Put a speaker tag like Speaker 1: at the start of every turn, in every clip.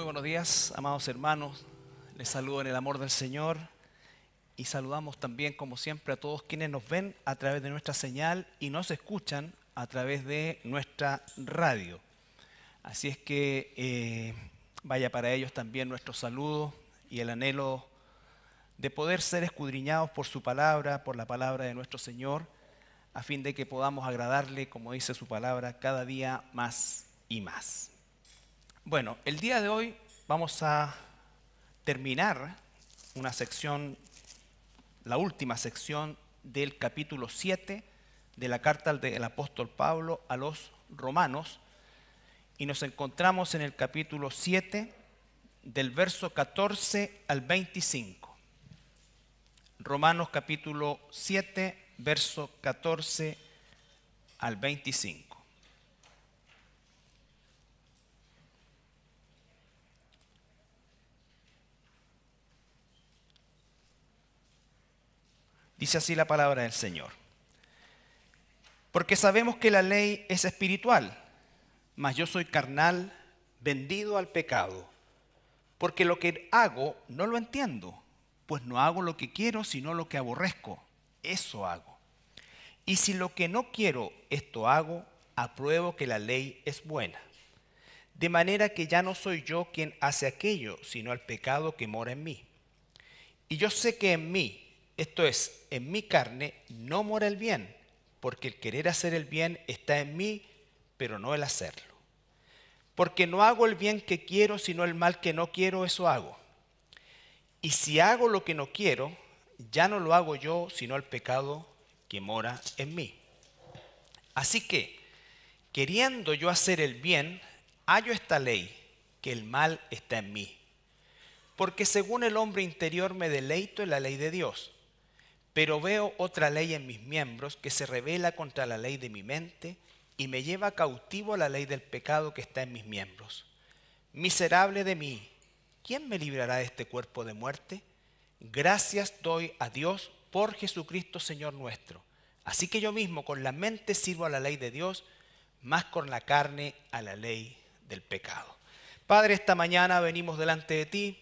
Speaker 1: Muy buenos días, amados hermanos. Les saludo en el amor del Señor y saludamos también, como siempre, a todos quienes nos ven a través de nuestra señal y nos escuchan a través de nuestra radio. Así es que eh, vaya para ellos también nuestro saludo y el anhelo de poder ser escudriñados por su palabra, por la palabra de nuestro Señor, a fin de que podamos agradarle, como dice su palabra, cada día más y más. Bueno, el día de hoy vamos a terminar una sección, la última sección del capítulo 7 de la carta del apóstol Pablo a los romanos y nos encontramos en el capítulo 7 del verso 14 al 25. Romanos capítulo 7, verso 14 al 25. Dice así la palabra del Señor. Porque sabemos que la ley es espiritual, mas yo soy carnal, vendido al pecado. Porque lo que hago no lo entiendo, pues no hago lo que quiero, sino lo que aborrezco. Eso hago. Y si lo que no quiero, esto hago, apruebo que la ley es buena. De manera que ya no soy yo quien hace aquello, sino el pecado que mora en mí. Y yo sé que en mí, esto es, en mi carne no mora el bien, porque el querer hacer el bien está en mí, pero no el hacerlo. Porque no hago el bien que quiero, sino el mal que no quiero, eso hago. Y si hago lo que no quiero, ya no lo hago yo, sino el pecado que mora en mí. Así que, queriendo yo hacer el bien, hallo esta ley, que el mal está en mí. Porque según el hombre interior me deleito en la ley de Dios pero veo otra ley en mis miembros que se revela contra la ley de mi mente y me lleva cautivo a la ley del pecado que está en mis miembros. Miserable de mí, ¿quién me librará de este cuerpo de muerte? Gracias doy a Dios por Jesucristo Señor nuestro. Así que yo mismo con la mente sirvo a la ley de Dios, más con la carne a la ley del pecado. Padre, esta mañana venimos delante de ti.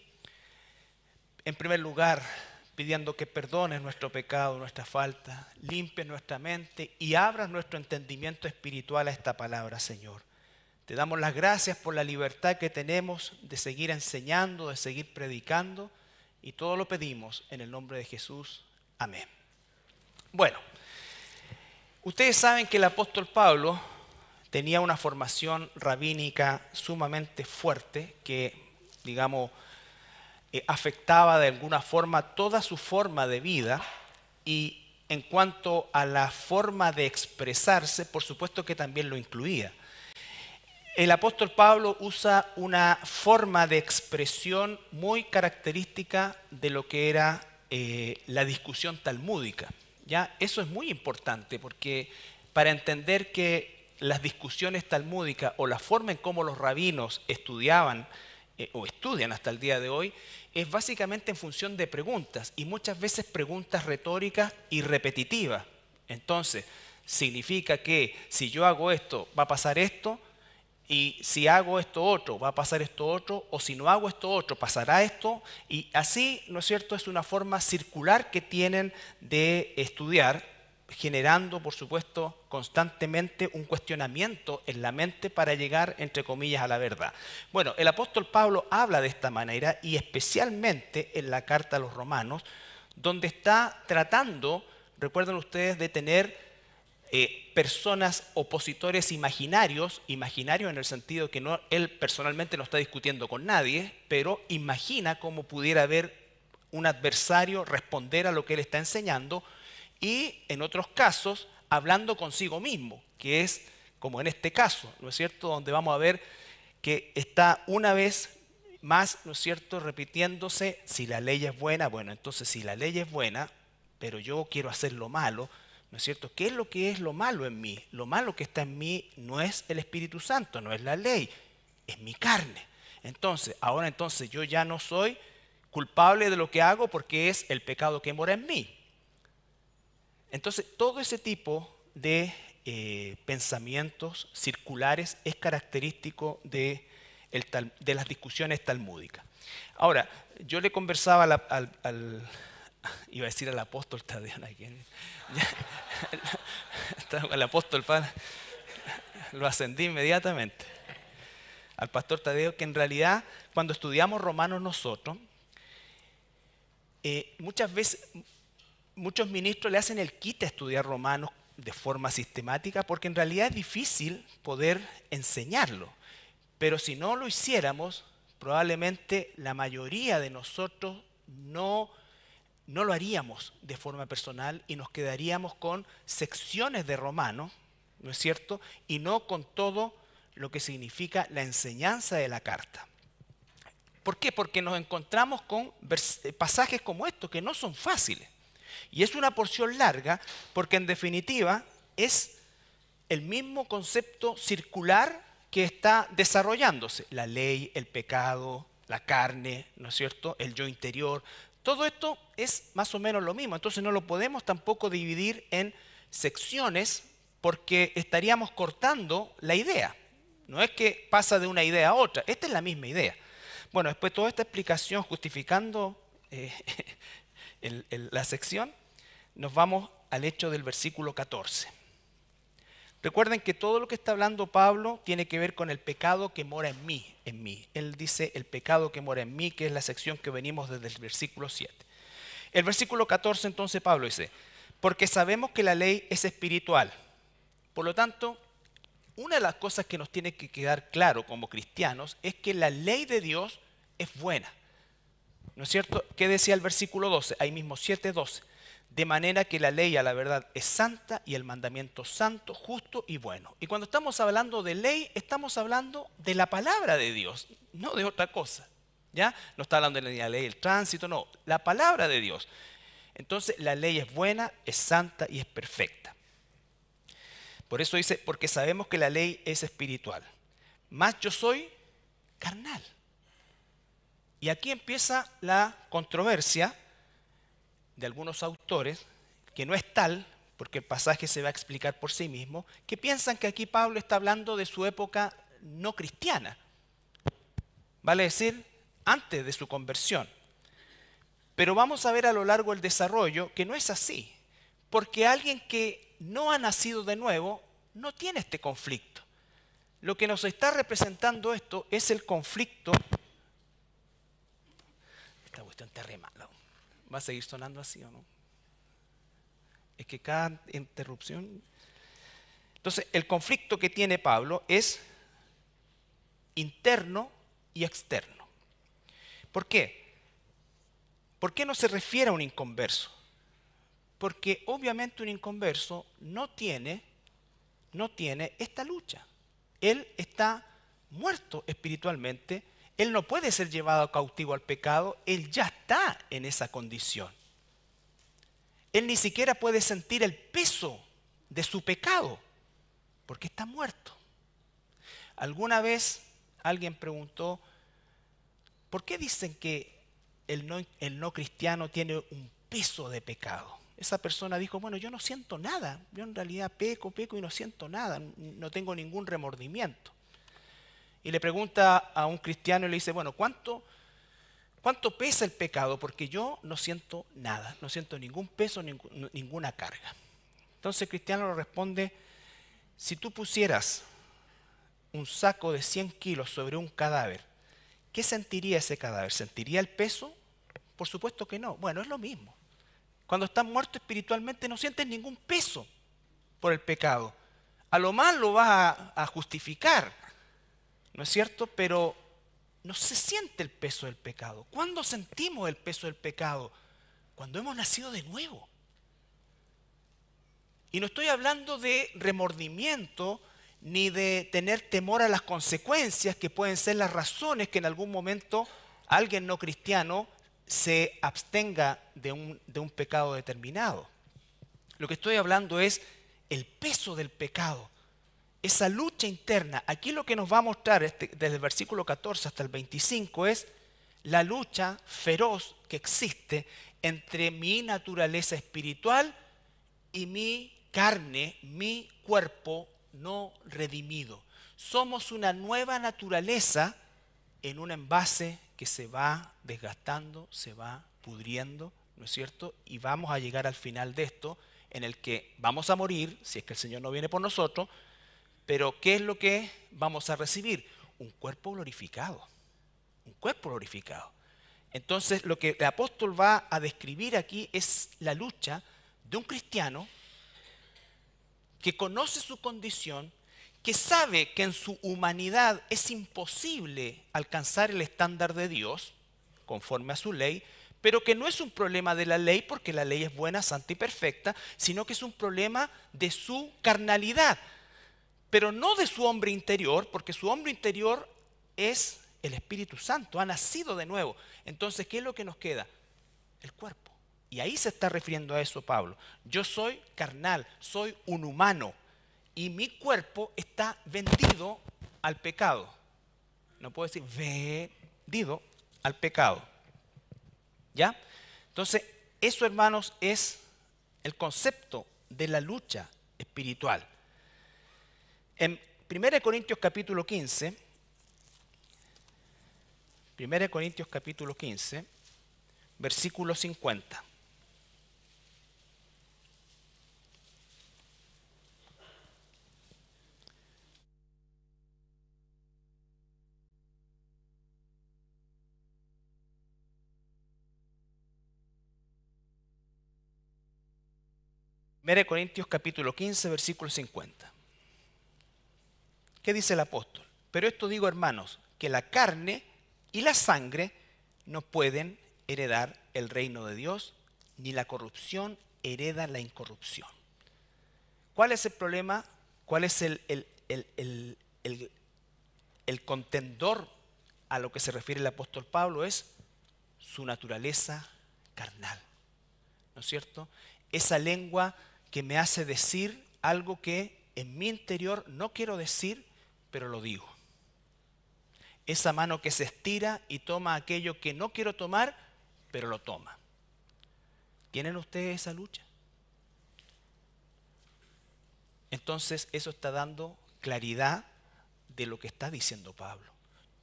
Speaker 1: En primer lugar, pidiendo que perdones nuestro pecado, nuestra falta, limpies nuestra mente y abras nuestro entendimiento espiritual a esta palabra, Señor. Te damos las gracias por la libertad que tenemos de seguir enseñando, de seguir predicando, y todo lo pedimos en el nombre de Jesús. Amén. Bueno, ustedes saben que el apóstol Pablo tenía una formación rabínica sumamente fuerte que, digamos, eh, afectaba de alguna forma toda su forma de vida y en cuanto a la forma de expresarse, por supuesto que también lo incluía. El apóstol Pablo usa una forma de expresión muy característica de lo que era eh, la discusión talmúdica. ¿ya? Eso es muy importante porque para entender que las discusiones talmúdicas o la forma en cómo los rabinos estudiaban eh, o estudian hasta el día de hoy es básicamente en función de preguntas y muchas veces preguntas retóricas y repetitivas. Entonces, significa que si yo hago esto, va a pasar esto, y si hago esto otro, va a pasar esto otro, o si no hago esto otro, pasará esto, y así, ¿no es cierto?, es una forma circular que tienen de estudiar generando, por supuesto, constantemente un cuestionamiento en la mente para llegar, entre comillas, a la verdad. Bueno, el apóstol Pablo habla de esta manera y especialmente en la carta a los romanos, donde está tratando, recuerden ustedes, de tener eh, personas opositores imaginarios, imaginarios en el sentido que no, él personalmente no está discutiendo con nadie, pero imagina cómo pudiera haber un adversario responder a lo que él está enseñando, y en otros casos hablando consigo mismo, que es como en este caso, ¿no es cierto?, donde vamos a ver que está una vez más, ¿no es cierto?, repitiéndose, si la ley es buena, bueno, entonces si la ley es buena, pero yo quiero hacer lo malo, ¿no es cierto? ¿Qué es lo que es lo malo en mí? Lo malo que está en mí no es el Espíritu Santo, no es la ley, es mi carne. Entonces, ahora entonces yo ya no soy culpable de lo que hago porque es el pecado que mora en mí. Entonces, todo ese tipo de eh, pensamientos circulares es característico de, las discusiones talmúdicas. Ahora, yo le conversaba al, iba a decir al apóstol Tadeo, al apóstol Pan, lo ascendí inmediatamente, al pastor Tadeo, que en realidad cuando estudiamos romanos nosotros, eh, muchas veces muchos ministros le hacen el quita estudiar Romanos de forma sistemática porque en realidad es difícil poder enseñarlo. Pero si no lo hiciéramos, probablemente la mayoría de nosotros no, no lo haríamos de forma personal y nos quedaríamos con secciones de Romanos, ¿no es cierto? Y no con todo lo que significa la enseñanza de la carta. ¿Por qué? Porque nos encontramos con pasajes como estos que no son fáciles. Y es una porción larga porque en definitiva es el mismo concepto circular que está desarrollándose. La ley, el pecado, la carne, ¿no es cierto? El yo interior. Todo esto es más o menos lo mismo. Entonces no lo podemos tampoco dividir en secciones porque estaríamos cortando la idea. No es que pasa de una idea a otra. Esta es la misma idea. Bueno, después toda esta explicación justificando eh, la sección, nos vamos al hecho del versículo 14. Recuerden que todo lo que está hablando Pablo tiene que ver con el pecado que mora en mí, en mí. Él dice el pecado que mora en mí, que es la sección que venimos desde el versículo 7. El versículo 14 entonces Pablo dice, porque sabemos que la ley es espiritual. Por lo tanto, una de las cosas que nos tiene que quedar claro como cristianos es que la ley de Dios es buena. ¿No es cierto? ¿Qué decía el versículo 12? Ahí mismo 7.12. De manera que la ley a la verdad es santa y el mandamiento santo, justo y bueno. Y cuando estamos hablando de ley, estamos hablando de la palabra de Dios, no de otra cosa. ¿Ya? No está hablando de la ley del tránsito, no, la palabra de Dios. Entonces la ley es buena, es santa y es perfecta. Por eso dice, porque sabemos que la ley es espiritual. Más yo soy carnal. Y aquí empieza la controversia de algunos autores, que no es tal, porque el pasaje se va a explicar por sí mismo, que piensan que aquí Pablo está hablando de su época no cristiana, vale decir, antes de su conversión. Pero vamos a ver a lo largo del desarrollo que no es así, porque alguien que no ha nacido de nuevo no tiene este conflicto. Lo que nos está representando esto es el conflicto esta cuestión está re mala. ¿Va a seguir sonando así o no? Es que cada interrupción... Entonces, el conflicto que tiene Pablo es interno y externo. ¿Por qué? ¿Por qué no se refiere a un inconverso? Porque obviamente un inconverso no tiene, no tiene esta lucha. Él está muerto espiritualmente él no puede ser llevado cautivo al pecado, él ya está en esa condición. Él ni siquiera puede sentir el peso de su pecado, porque está muerto. Alguna vez alguien preguntó, ¿por qué dicen que el no, cristiano tiene un peso de pecado? Esa persona dijo, bueno, yo no siento nada, yo en realidad peco, peco y no siento nada, no tengo ningún remordimiento y le pregunta a un cristiano y le dice, bueno, ¿cuánto, cuánto pesa el pecado? Porque yo no siento nada, no siento ningún peso, ninguna carga. Entonces el cristiano le responde, si tú pusieras un saco de 100 kilos sobre un cadáver, ¿qué sentiría ese cadáver? ¿Sentiría el peso? Por supuesto que no. Bueno, es lo mismo. Cuando estás muerto espiritualmente no sientes ningún peso por el pecado. A lo más lo vas a justificar, ¿No es cierto? Pero no se siente el peso del pecado. ¿Cuándo sentimos el peso del pecado? Cuando hemos nacido de nuevo. Y no estoy hablando de remordimiento ni de tener temor a las consecuencias que pueden ser las razones que en algún momento alguien no cristiano se abstenga de un, pecado determinado. Lo que estoy hablando es el peso del pecado esa lucha interna, aquí lo que nos va a mostrar este, desde el versículo 14 hasta el 25 es la lucha feroz que existe entre mi naturaleza espiritual y mi carne, mi cuerpo no redimido. Somos una nueva naturaleza en un envase que se va desgastando, se va pudriendo, ¿no es cierto? Y vamos a llegar al final de esto en el que vamos a morir, si es que el Señor no viene por nosotros, pero ¿qué es lo que vamos a recibir? Un cuerpo glorificado. Un cuerpo glorificado. Entonces, lo que el apóstol va a describir aquí es la lucha de un cristiano que conoce su condición, que sabe que en su humanidad es imposible alcanzar el estándar de Dios conforme a su ley, pero que no es un problema de la ley porque la ley es buena, santa y perfecta, sino que es un problema de su carnalidad, pero no de su hombre interior, porque su hombre interior es el Espíritu Santo, ha nacido de nuevo. Entonces, ¿qué es lo que nos queda? El cuerpo. Y ahí se está refiriendo a eso Pablo. Yo soy carnal, soy un humano, y mi cuerpo está vendido al pecado. No puedo decir vendido al pecado. ¿Ya? Entonces, eso hermanos es el concepto de la lucha espiritual. En 1 Corintios capítulo 15, 1 Corintios capítulo 15, versículo 50. 1 Corintios capítulo 15, versículo 50. ¿Qué dice el apóstol? Pero esto digo, hermanos, que la carne y la sangre no pueden heredar el reino de Dios, ni la corrupción hereda la incorrupción. ¿Cuál es el problema? ¿Cuál es el, contendor a lo que se refiere el apóstol Pablo? Es su naturaleza carnal. ¿No es cierto? Esa lengua que me hace decir algo que en mi interior no quiero decir pero lo digo. Esa mano que se estira y toma aquello que no quiero tomar, pero lo toma. ¿Tienen ustedes esa lucha? Entonces eso está dando claridad de lo que está diciendo Pablo.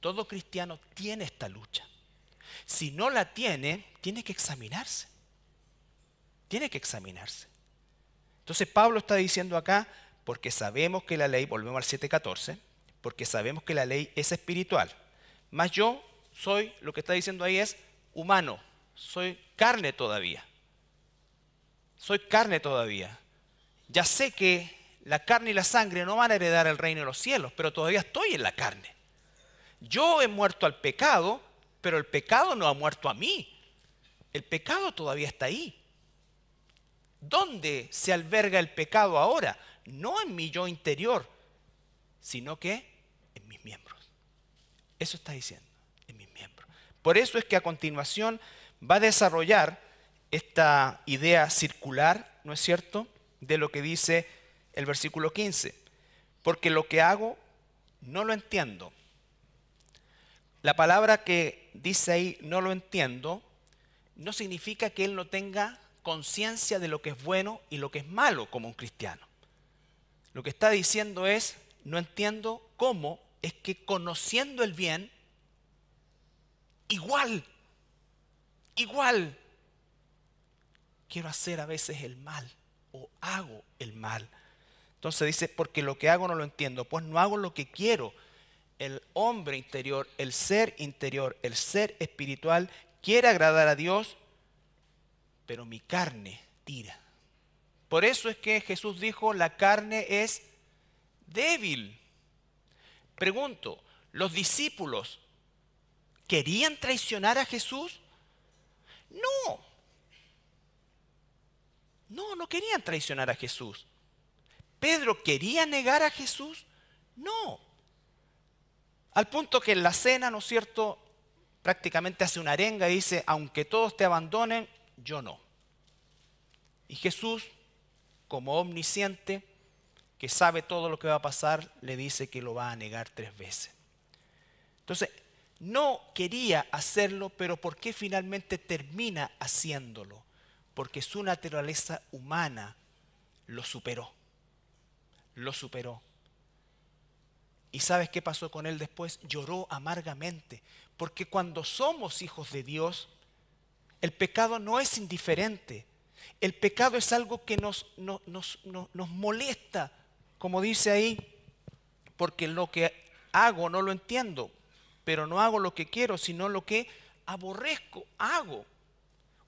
Speaker 1: Todo cristiano tiene esta lucha. Si no la tiene, tiene que examinarse. Tiene que examinarse. Entonces Pablo está diciendo acá, porque sabemos que la ley, volvemos al 7.14, porque sabemos que la ley es espiritual. Mas yo soy, lo que está diciendo ahí es humano, soy carne todavía. Soy carne todavía. Ya sé que la carne y la sangre no van a heredar el reino de los cielos, pero todavía estoy en la carne. Yo he muerto al pecado, pero el pecado no ha muerto a mí. El pecado todavía está ahí. ¿Dónde se alberga el pecado ahora? No en mi yo interior, sino que miembros. Eso está diciendo, en mis miembros. Por eso es que a continuación va a desarrollar esta idea circular, ¿no es cierto?, de lo que dice el versículo 15. Porque lo que hago no lo entiendo. La palabra que dice ahí no lo entiendo no significa que él no tenga conciencia de lo que es bueno y lo que es malo como un cristiano. Lo que está diciendo es, no entiendo cómo es que conociendo el bien, igual, igual, quiero hacer a veces el mal o hago el mal. Entonces dice, porque lo que hago no lo entiendo, pues no hago lo que quiero. El hombre interior, el ser interior, el ser espiritual quiere agradar a Dios, pero mi carne tira. Por eso es que Jesús dijo, la carne es débil. Pregunto, ¿los discípulos querían traicionar a Jesús? No. No, no querían traicionar a Jesús. ¿Pedro quería negar a Jesús? No. Al punto que en la cena, ¿no es cierto? Prácticamente hace una arenga y dice, aunque todos te abandonen, yo no. Y Jesús, como omnisciente, que sabe todo lo que va a pasar, le dice que lo va a negar tres veces. Entonces, no quería hacerlo, pero ¿por qué finalmente termina haciéndolo? Porque su naturaleza humana lo superó. Lo superó. ¿Y sabes qué pasó con él después? Lloró amargamente. Porque cuando somos hijos de Dios, el pecado no es indiferente. El pecado es algo que nos, nos, nos molesta como dice ahí, porque lo que hago no lo entiendo, pero no hago lo que quiero, sino lo que aborrezco, hago.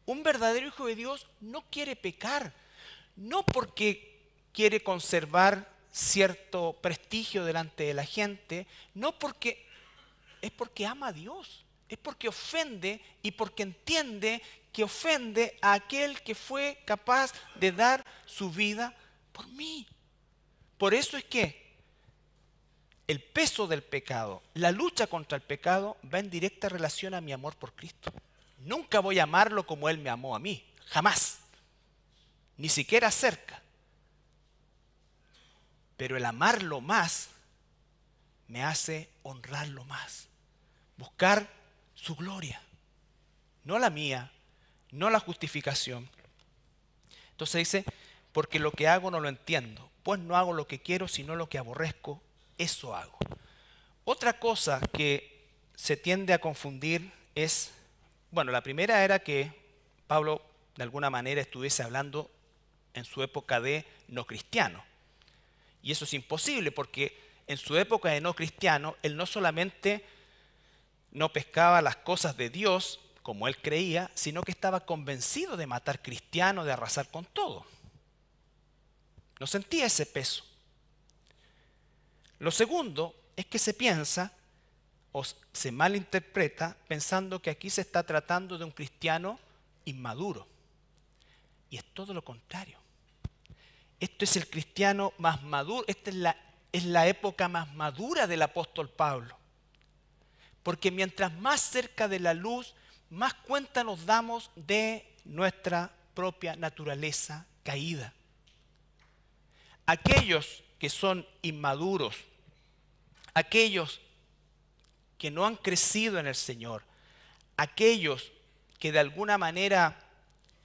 Speaker 1: Un verdadero hijo de Dios no quiere pecar, no porque quiere conservar cierto prestigio delante de la gente, no porque es porque ama a Dios, es porque ofende y porque entiende que ofende a aquel que fue capaz de dar su vida por mí. Por eso es que el peso del pecado, la lucha contra el pecado va en directa relación a mi amor por Cristo. Nunca voy a amarlo como Él me amó a mí, jamás, ni siquiera cerca. Pero el amarlo más me hace honrarlo más, buscar su gloria, no la mía, no la justificación. Entonces dice, porque lo que hago no lo entiendo, pues no hago lo que quiero, sino lo que aborrezco, eso hago. Otra cosa que se tiende a confundir es, bueno, la primera era que Pablo de alguna manera estuviese hablando en su época de no cristiano. Y eso es imposible porque en su época de no cristiano, él no solamente no pescaba las cosas de Dios, como él creía, sino que estaba convencido de matar cristianos, de arrasar con todo. No sentía ese peso. Lo segundo es que se piensa o se malinterpreta pensando que aquí se está tratando de un cristiano inmaduro. Y es todo lo contrario. Esto es el cristiano más maduro, esta es la, es la época más madura del apóstol Pablo. Porque mientras más cerca de la luz, más cuenta nos damos de nuestra propia naturaleza caída aquellos que son inmaduros, aquellos que no han crecido en el Señor, aquellos que de alguna manera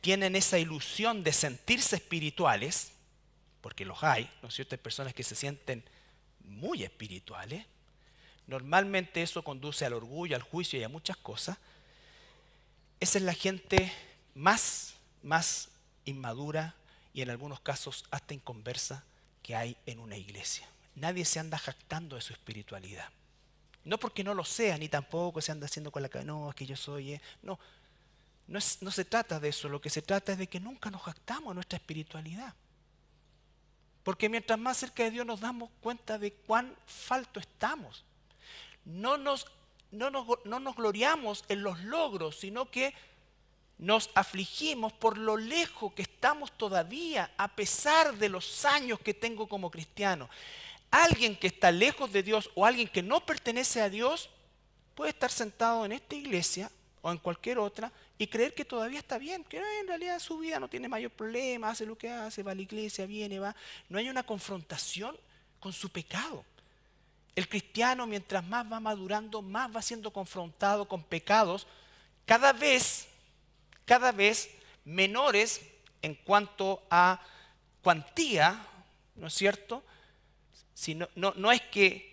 Speaker 1: tienen esa ilusión de sentirse espirituales, porque los hay, ¿no es cierto? personas que se sienten muy espirituales. Normalmente eso conduce al orgullo, al juicio y a muchas cosas. Esa es la gente más, más inmadura y en algunos casos hasta inconversa que hay en una iglesia. Nadie se anda jactando de su espiritualidad. No porque no lo sea, ni tampoco se anda haciendo con la cara, no, es que yo soy. Eh". No, no, es, no se trata de eso, lo que se trata es de que nunca nos jactamos de nuestra espiritualidad. Porque mientras más cerca de Dios nos damos cuenta de cuán falto estamos. No nos, no nos, no nos gloriamos en los logros, sino que nos afligimos por lo lejos que estamos todavía, a pesar de los años que tengo como cristiano. Alguien que está lejos de Dios o alguien que no pertenece a Dios puede estar sentado en esta iglesia o en cualquier otra y creer que todavía está bien, que en realidad su vida no tiene mayor problema, hace lo que hace, va a la iglesia, viene, va. No hay una confrontación con su pecado. El cristiano mientras más va madurando, más va siendo confrontado con pecados cada vez cada vez menores en cuanto a cuantía, ¿no es cierto? no, no es que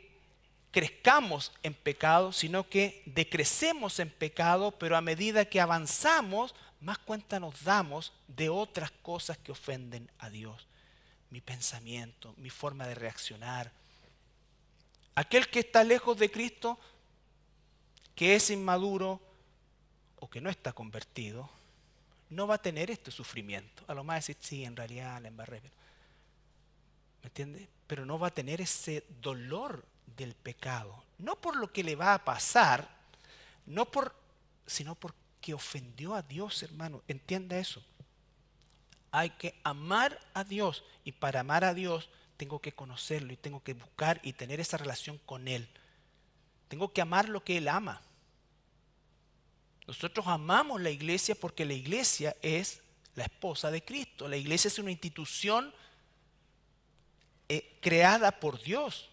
Speaker 1: crezcamos en pecado, sino que decrecemos en pecado, pero a medida que avanzamos, más cuenta nos damos de otras cosas que ofenden a Dios. Mi pensamiento, mi forma de reaccionar. Aquel que está lejos de Cristo, que es inmaduro o que no está convertido, no va a tener este sufrimiento. A lo más decir, sí, en realidad la embarré. ¿Me entiende? Pero no va a tener ese dolor del pecado. No por lo que le va a pasar, no por, sino porque ofendió a Dios, hermano. Entienda eso. Hay que amar a Dios y para amar a Dios tengo que conocerlo y tengo que buscar y tener esa relación con Él. Tengo que amar lo que Él ama. Nosotros amamos la iglesia porque la iglesia es la esposa de Cristo. La iglesia es una institución eh, creada por Dios.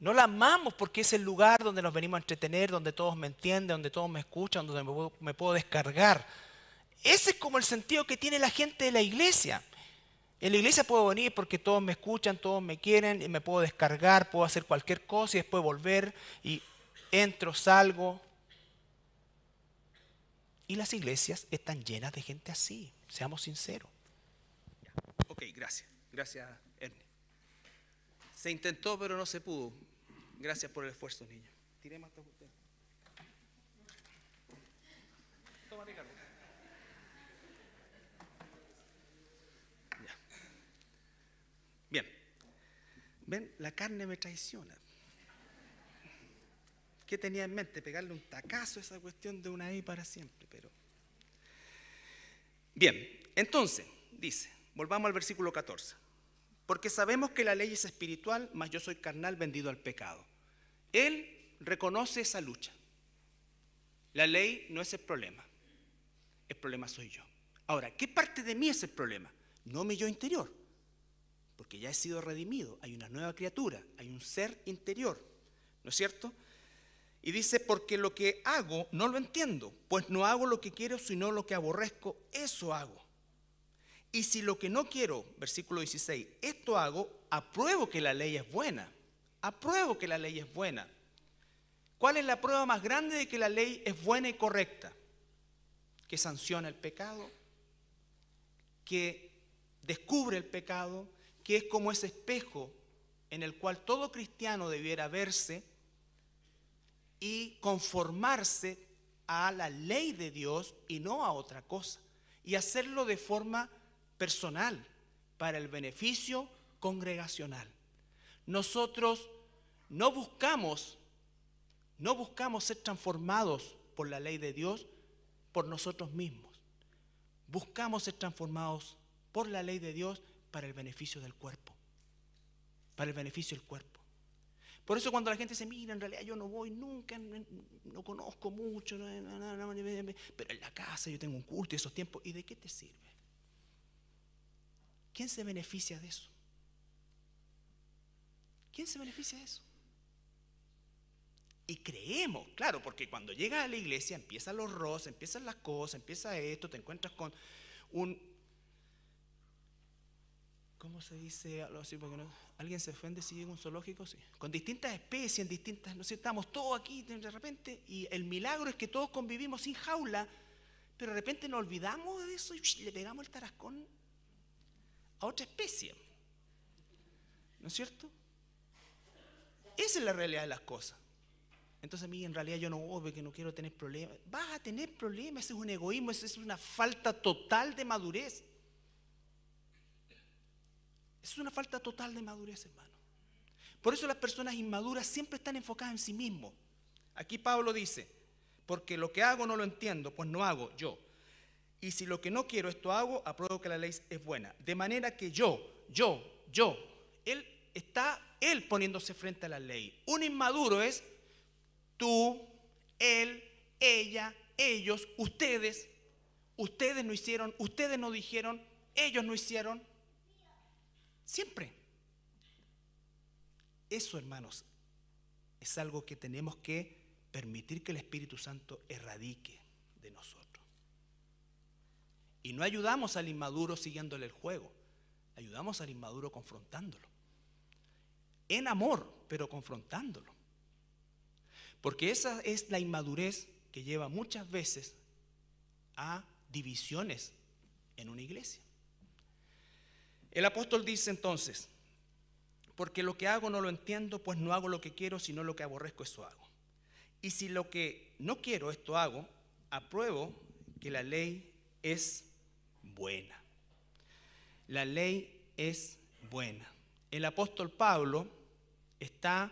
Speaker 1: No la amamos porque es el lugar donde nos venimos a entretener, donde todos me entienden, donde todos me escuchan, donde me puedo, me puedo descargar. Ese es como el sentido que tiene la gente de la iglesia. En la iglesia puedo venir porque todos me escuchan, todos me quieren, y me puedo descargar, puedo hacer cualquier cosa y después volver. Y entro, salgo. Y las iglesias están llenas de gente así, seamos sinceros. Ok, gracias. Gracias, Ernie. Se intentó, pero no se pudo. Gracias por el esfuerzo, niño. Tiré más usted. Toma, Ricardo. Ya. Bien. Ven, la carne me traiciona. ¿Qué tenía en mente? Pegarle un tacazo a esa cuestión de una vez para siempre. Pero... Bien, entonces, dice, volvamos al versículo 14. Porque sabemos que la ley es espiritual, mas yo soy carnal vendido al pecado. Él reconoce esa lucha. La ley no es el problema. El problema soy yo. Ahora, ¿qué parte de mí es el problema? No mi yo interior, porque ya he sido redimido, hay una nueva criatura, hay un ser interior, ¿no es cierto? Y dice, porque lo que hago no lo entiendo, pues no hago lo que quiero, sino lo que aborrezco, eso hago. Y si lo que no quiero, versículo 16, esto hago, apruebo que la ley es buena. Apruebo que la ley es buena. ¿Cuál es la prueba más grande de que la ley es buena y correcta? Que sanciona el pecado, que descubre el pecado, que es como ese espejo en el cual todo cristiano debiera verse y conformarse a la ley de Dios y no a otra cosa. Y hacerlo de forma personal, para el beneficio congregacional. Nosotros no buscamos, no buscamos ser transformados por la ley de Dios por nosotros mismos. Buscamos ser transformados por la ley de Dios para el beneficio del cuerpo. Para el beneficio del cuerpo. Por eso cuando la gente se mira, en realidad yo no voy nunca, no, conozco mucho, pero en la casa yo tengo un culto y esos tiempos, ¿y de qué te sirve? ¿Quién se beneficia de eso? ¿Quién se beneficia de eso? Y creemos, claro, porque cuando llegas a la iglesia empiezan los roces, empiezan las cosas, empieza esto, te encuentras con un ¿Cómo se dice algo así? Porque alguien se ofende si llega un zoológico, Con distintas especies, en distintas, no sé, estamos todos aquí de repente y el milagro es que todos convivimos sin jaula, pero de repente nos olvidamos de eso y le pegamos el tarascón a otra especie. ¿No es cierto? Esa es la realidad de las cosas. Entonces a mí en realidad yo no, oh, voy que no quiero tener problemas. Vas a tener problemas, ese es un egoísmo, ese es una falta total de madurez. Es una falta total de madurez, hermano. Por eso las personas inmaduras siempre están enfocadas en sí mismos. Aquí Pablo dice, porque lo que hago no lo entiendo, pues no hago yo. Y si lo que no quiero esto hago, apruebo que la ley es buena. De manera que yo, yo, yo, él está él poniéndose frente a la ley. Un inmaduro es tú, él, ella, ellos, ustedes. Ustedes no hicieron, ustedes no dijeron, ellos no hicieron. Siempre. Eso, hermanos, es algo que tenemos que permitir que el Espíritu Santo erradique de nosotros. Y no ayudamos al inmaduro siguiéndole el juego, ayudamos al inmaduro confrontándolo. En amor, pero confrontándolo. Porque esa es la inmadurez que lleva muchas veces a divisiones en una iglesia. El apóstol dice entonces, porque lo que hago no lo entiendo, pues no hago lo que quiero, sino lo que aborrezco, eso hago. Y si lo que no quiero, esto hago, apruebo que la ley es buena. La ley es buena. El apóstol Pablo está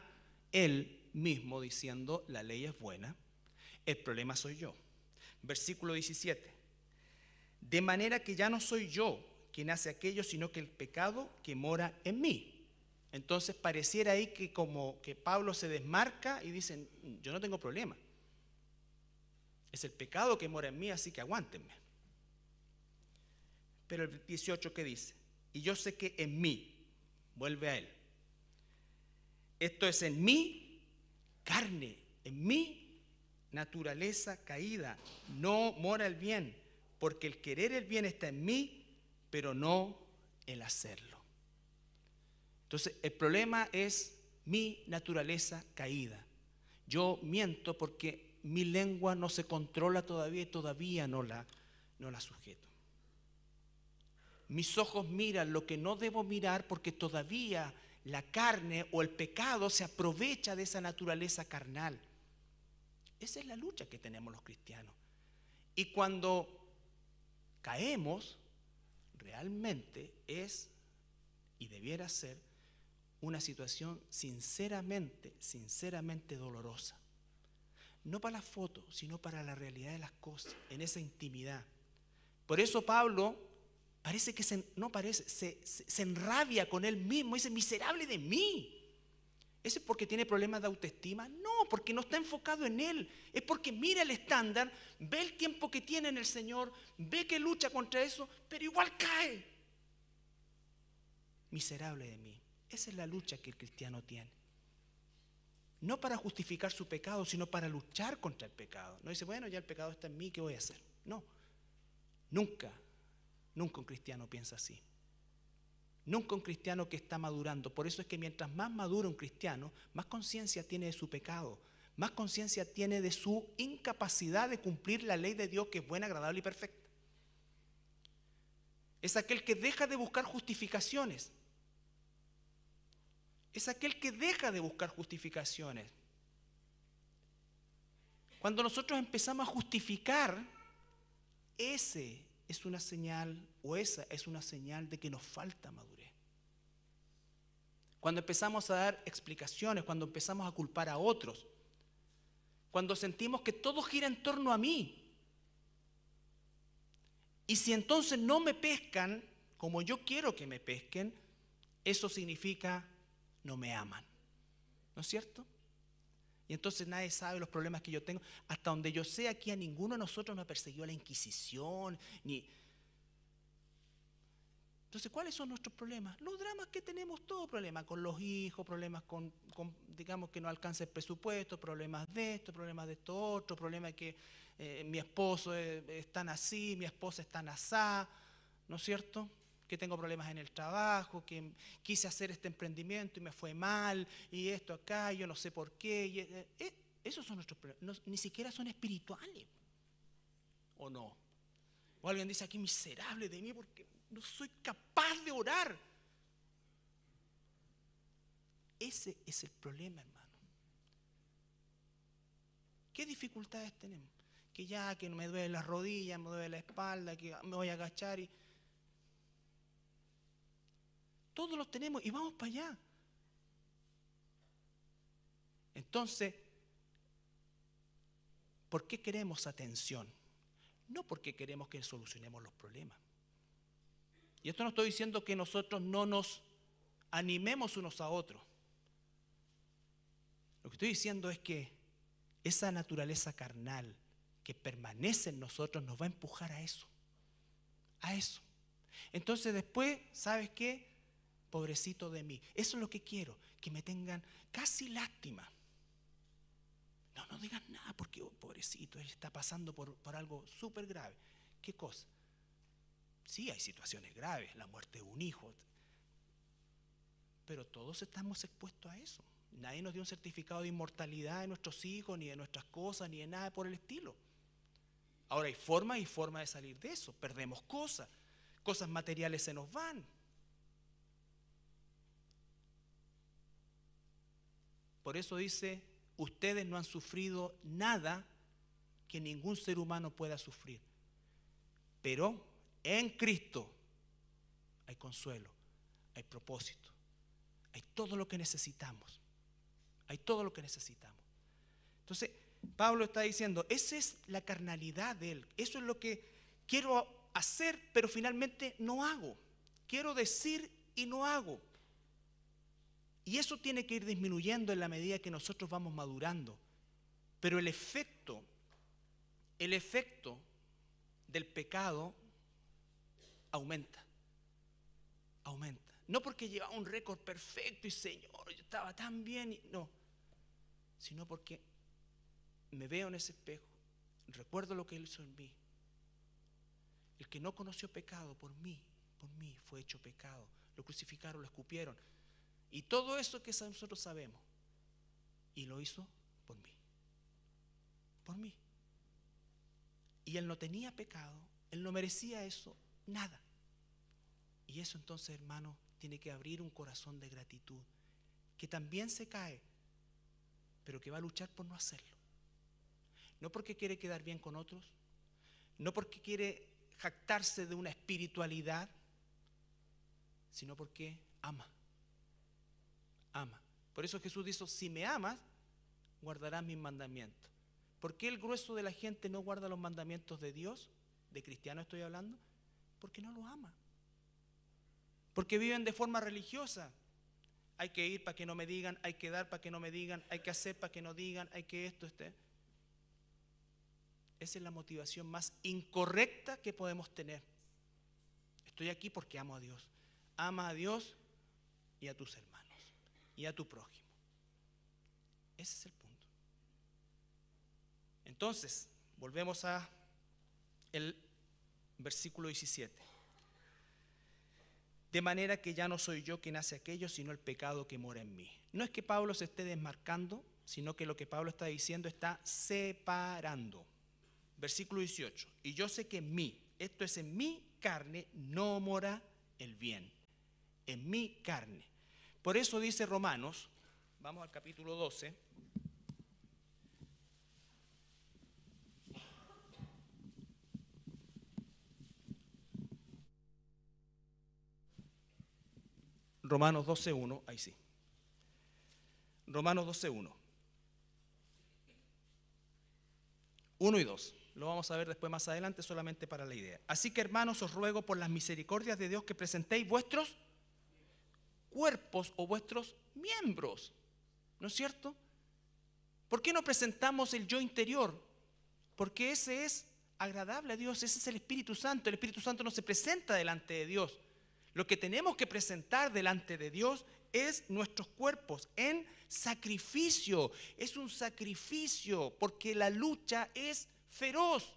Speaker 1: él mismo diciendo, la ley es buena, el problema soy yo. Versículo 17. De manera que ya no soy yo quien hace aquello, sino que el pecado que mora en mí. Entonces pareciera ahí que como que Pablo se desmarca y dice, yo no tengo problema. Es el pecado que mora en mí, así que aguántenme. Pero el 18 que dice, y yo sé que en mí, vuelve a él. Esto es en mí, carne, en mí, naturaleza caída, no mora el bien, porque el querer el bien está en mí, pero no el hacerlo. Entonces, el problema es mi naturaleza caída. Yo miento porque mi lengua no se controla todavía y todavía no la, no la sujeto. Mis ojos miran lo que no debo mirar porque todavía la carne o el pecado se aprovecha de esa naturaleza carnal. Esa es la lucha que tenemos los cristianos. Y cuando caemos, realmente es y debiera ser una situación sinceramente, sinceramente dolorosa. No para la foto, sino para la realidad de las cosas, en esa intimidad. Por eso Pablo parece que se, no parece, se, enrabia con él mismo, dice, miserable de mí. ¿Ese es porque tiene problemas de autoestima? No porque no está enfocado en Él. Es porque mira el estándar, ve el tiempo que tiene en el Señor, ve que lucha contra eso, pero igual cae. Miserable de mí. Esa es la lucha que el cristiano tiene. No para justificar su pecado, sino para luchar contra el pecado. No dice, bueno, ya el pecado está en mí, ¿qué voy a hacer? No. Nunca, nunca un cristiano piensa así nunca un cristiano que está madurando. Por eso es que mientras más madura un cristiano, más conciencia tiene de su pecado, más conciencia tiene de su incapacidad de cumplir la ley de Dios que es buena, agradable y perfecta. Es aquel que deja de buscar justificaciones. Es aquel que deja de buscar justificaciones. Cuando nosotros empezamos a justificar, ese es una señal o esa es una señal de que nos falta madurez cuando empezamos a dar explicaciones, cuando empezamos a culpar a otros, cuando sentimos que todo gira en torno a mí. Y si entonces no me pescan como yo quiero que me pesquen, eso significa no me aman. ¿No es cierto? Y entonces nadie sabe los problemas que yo tengo. Hasta donde yo sé, aquí a ninguno de nosotros nos perseguido la Inquisición, ni, entonces, ¿cuáles son nuestros problemas? Los dramas que tenemos todos, problemas con los hijos, problemas con, digamos, que no alcanza el presupuesto, problemas de esto, problemas de esto otro, problemas que eh, mi esposo eh, está así, mi esposa está tan ¿no es cierto? Que tengo problemas en el trabajo, que quise hacer este emprendimiento y me fue mal, y esto acá, yo no sé por qué. Eh, esos son nuestros problemas, ni siquiera son espirituales, ¿o no? O alguien dice aquí miserable de mí porque no soy capaz de orar. Ese es el problema, hermano. ¿Qué dificultades tenemos? Que ya, que me duele la rodilla, me duele la espalda, que me voy a agachar y... Todos los tenemos y vamos para allá. Entonces, ¿por qué queremos atención? No porque queremos que solucionemos los problemas. Y esto no estoy diciendo que nosotros no nos animemos unos a otros. Lo que estoy diciendo es que esa naturaleza carnal que permanece en nosotros nos va a empujar a eso. A eso. Entonces después, ¿sabes qué? Pobrecito de mí. Eso es lo que quiero, que me tengan casi lástima. No, no digas nada porque, oh, pobrecito, él está pasando por algo súper grave. ¿Qué cosa? Sí, hay situaciones graves, la muerte de un hijo, pero todos estamos expuestos a eso. Nadie nos dio un certificado de inmortalidad de nuestros hijos, ni de nuestras cosas, ni de nada por el estilo. Ahora hay formas y formas de salir de eso. Perdemos cosas, cosas materiales se nos van. Por eso dice, ustedes no han sufrido nada que ningún ser humano pueda sufrir. Pero en Cristo hay consuelo, hay propósito, hay todo lo que necesitamos. Hay todo lo que necesitamos. Entonces, Pablo está diciendo, esa es la carnalidad de él. Eso es lo que quiero hacer, pero finalmente no hago. Quiero decir y no hago. Y eso tiene que ir disminuyendo en la medida que nosotros vamos madurando. Pero el efecto, el efecto del pecado aumenta. Aumenta. No porque llevaba un récord perfecto y Señor, yo estaba tan bien, y, no, sino porque me veo en ese espejo, recuerdo lo que Él hizo en mí. El que no conoció pecado por mí, por mí fue hecho pecado. Lo crucificaron, lo escupieron. Y todo eso que nosotros sabemos. Y lo hizo por mí. Por mí. Y Él no tenía pecado, Él no merecía eso, Nada. Y eso entonces, hermano, tiene que abrir un corazón de gratitud, que también se cae, pero que va a luchar por no hacerlo. No porque quiere quedar bien con otros, no porque quiere jactarse de una espiritualidad, sino porque ama. Ama. Por eso Jesús dijo, si me amas, guardarás mis mandamientos. ¿Por qué el grueso de la gente no guarda los mandamientos de Dios? De cristiano estoy hablando. Porque no lo ama. Porque viven de forma religiosa. Hay que ir para que no me digan, hay que dar para que no me digan, hay que hacer para que no digan, hay que esto, esté. Esa es la motivación más incorrecta que podemos tener. Estoy aquí porque amo a Dios. Ama a Dios y a tus hermanos y a tu prójimo. Ese es el punto. Entonces, volvemos a el versículo 17. De manera que ya no soy yo quien hace aquello, sino el pecado que mora en mí. No es que Pablo se esté desmarcando, sino que lo que Pablo está diciendo está separando. Versículo 18. Y yo sé que en mí, esto es en mi carne, no mora el bien. En mi carne. Por eso dice Romanos, vamos al capítulo 12. Romanos 12.1, ahí sí. Romanos 12.1. 1 y 2. Lo vamos a ver después más adelante solamente para la idea. Así que hermanos, os ruego por las misericordias de Dios que presentéis vuestros cuerpos o vuestros miembros. ¿No es cierto? ¿Por qué no presentamos el yo interior? Porque ese es agradable a Dios, ese es el Espíritu Santo. El Espíritu Santo no se presenta delante de Dios. Lo que tenemos que presentar delante de Dios es nuestros cuerpos en sacrificio. Es un sacrificio porque la lucha es feroz.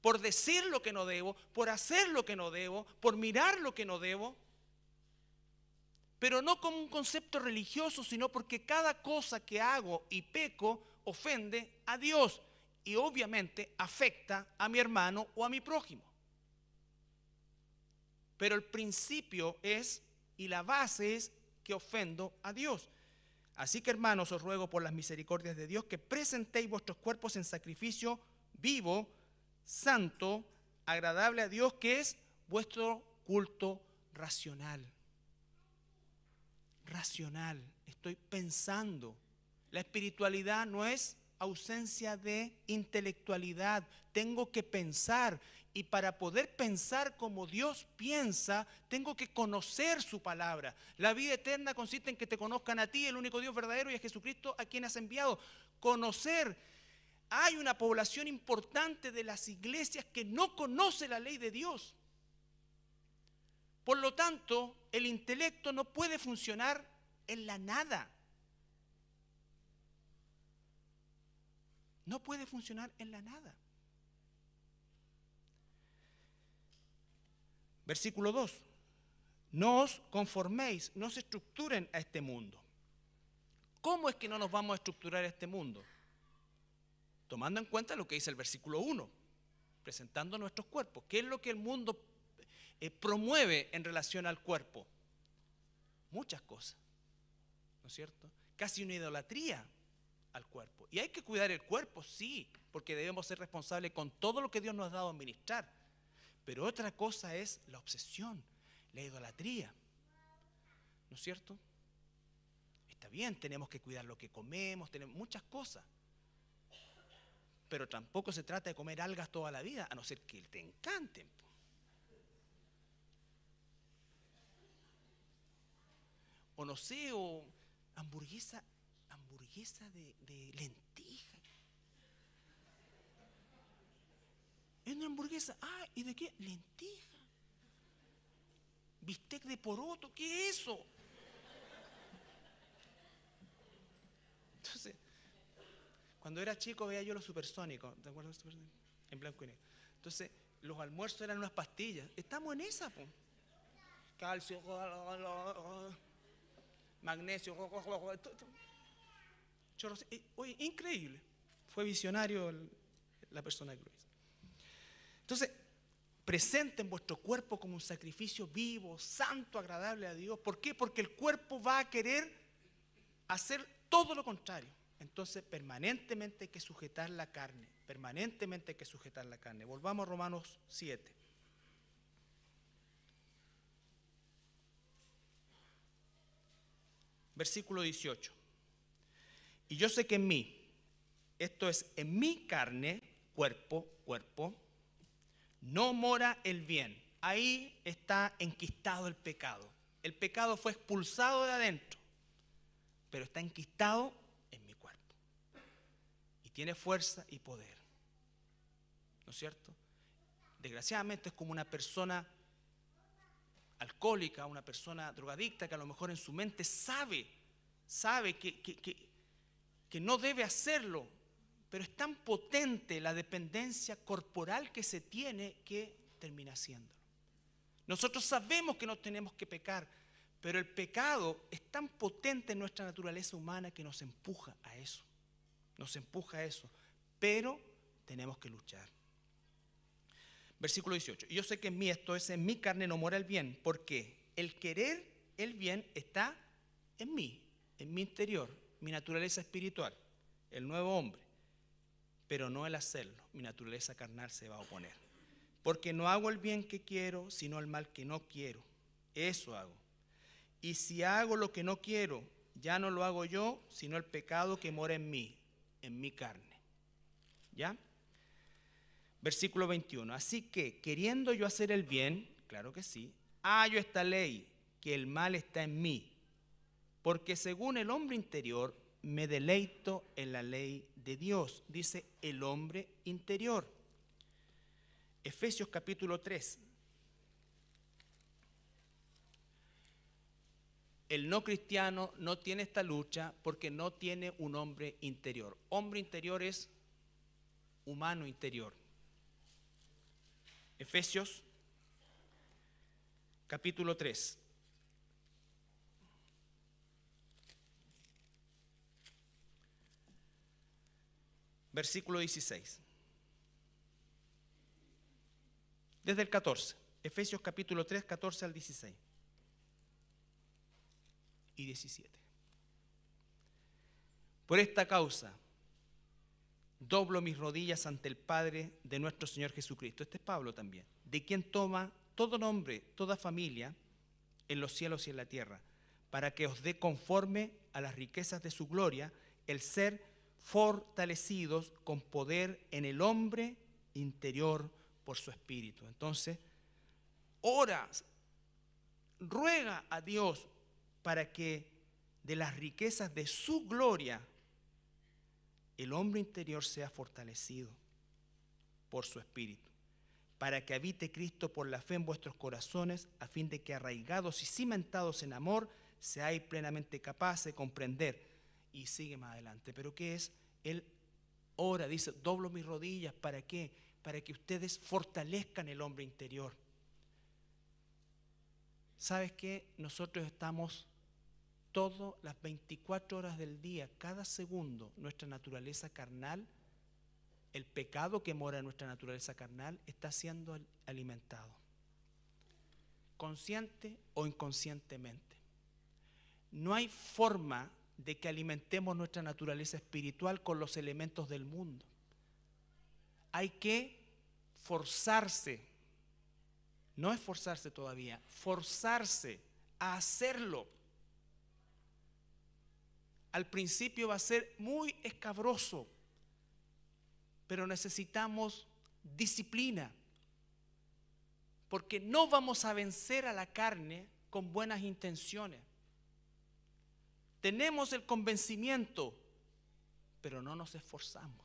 Speaker 1: Por decir lo que no debo, por hacer lo que no debo, por mirar lo que no debo. Pero no como un concepto religioso, sino porque cada cosa que hago y peco ofende a Dios y obviamente afecta a mi hermano o a mi prójimo. Pero el principio es y la base es que ofendo a Dios. Así que hermanos, os ruego por las misericordias de Dios que presentéis vuestros cuerpos en sacrificio vivo, santo, agradable a Dios, que es vuestro culto racional. Racional, estoy pensando. La espiritualidad no es ausencia de intelectualidad. Tengo que pensar y para poder pensar como Dios piensa, tengo que conocer su palabra. La vida eterna consiste en que te conozcan a ti, el único Dios verdadero, y a Jesucristo a quien has enviado. Conocer. Hay una población importante de las iglesias que no conoce la ley de Dios. Por lo tanto, el intelecto no puede funcionar en la nada. No puede funcionar en la nada. Versículo 2. No os conforméis, no se estructuren a este mundo. ¿Cómo es que no nos vamos a estructurar a este mundo? Tomando en cuenta lo que dice el versículo 1, presentando nuestros cuerpos. ¿Qué es lo que el mundo eh, promueve en relación al cuerpo? Muchas cosas, ¿no es cierto? Casi una idolatría al cuerpo. Y hay que cuidar el cuerpo, sí, porque debemos ser responsables con todo lo que Dios nos ha dado a administrar pero otra cosa es la obsesión, la idolatría. ¿No es cierto? Está bien, tenemos que cuidar lo que comemos, tenemos muchas cosas. Pero tampoco se trata de comer algas toda la vida, a no ser que te encanten. O no sé, o hamburguesa, hamburguesa de, lente. Es una hamburguesa. Ah, ¿y de qué? Lentija. Bistec de poroto, ¿qué es eso? Entonces, cuando era chico veía yo los supersónicos, ¿te acuerdas de En blanco y negro. Entonces, los almuerzos eran unas pastillas. Estamos en esa, pues. Calcio, magnesio, chorros. Eh, oye, increíble. Fue visionario la persona que lo entonces, presenten vuestro cuerpo como un sacrificio vivo, santo, agradable a Dios. ¿Por qué? Porque el cuerpo va a querer hacer todo lo contrario. Entonces, permanentemente hay que sujetar la carne, permanentemente hay que sujetar la carne. Volvamos a Romanos 7. Versículo 18. Y yo sé que en mí, esto es en mi carne, cuerpo, cuerpo, no mora el bien. Ahí está enquistado el pecado. El pecado fue expulsado de adentro, pero está enquistado en mi cuerpo. Y tiene fuerza y poder. ¿No es cierto? Desgraciadamente es como una persona alcohólica, una persona drogadicta que a lo mejor en su mente sabe, sabe que, que, que, no debe hacerlo, pero es tan potente la dependencia corporal que se tiene que termina haciéndolo. Nosotros sabemos que no tenemos que pecar, pero el pecado es tan potente en nuestra naturaleza humana que nos empuja a eso. Nos empuja a eso. Pero tenemos que luchar. Versículo 18. Yo sé que en mí esto es, en mi carne no mora el bien, porque el querer el bien está en mí, en mi interior, mi naturaleza espiritual, el nuevo hombre pero no el hacerlo. Mi naturaleza carnal se va a oponer. Porque no hago el bien que quiero, sino el mal que no quiero. Eso hago. Y si hago lo que no quiero, ya no lo hago yo, sino el pecado que mora en mí, en mi carne. ¿Ya? Versículo 21. Así que, queriendo yo hacer el bien, claro que sí, hallo esta ley, que el mal está en mí. Porque según el hombre interior, me deleito en la ley de Dios, dice el hombre interior. Efesios capítulo 3. El no cristiano no tiene esta lucha porque no tiene un hombre interior. Hombre interior es humano interior. Efesios capítulo 3. versículo 16. Desde el 14, Efesios capítulo 3, 14 al 16 y 17. Por esta causa, doblo mis rodillas ante el Padre de nuestro Señor Jesucristo. Este es Pablo también, de quien toma todo nombre, toda familia, en los cielos y en la tierra, para que os dé conforme a las riquezas de su gloria el ser fortalecidos con poder en el hombre interior por su espíritu. Entonces, ora, ruega a Dios para que de las riquezas de su gloria el hombre interior sea fortalecido por su espíritu, para que habite Cristo por la fe en vuestros corazones, a fin de que arraigados y cimentados en amor, seáis plenamente capaces de comprender y sigue más adelante. Pero ¿qué es? Él ora, dice, doblo mis rodillas, ¿para qué? Para que ustedes fortalezcan el hombre interior. ¿Sabes qué? Nosotros estamos todas las 24 horas del día, cada segundo, nuestra naturaleza carnal, el pecado que mora en nuestra naturaleza carnal, está siendo alimentado, consciente o inconscientemente. No hay forma de que alimentemos nuestra naturaleza espiritual con los elementos del mundo. Hay que forzarse, no esforzarse todavía, forzarse a hacerlo. Al principio va a ser muy escabroso, pero necesitamos disciplina, porque no vamos a vencer a la carne con buenas intenciones. Tenemos el convencimiento, pero no nos esforzamos.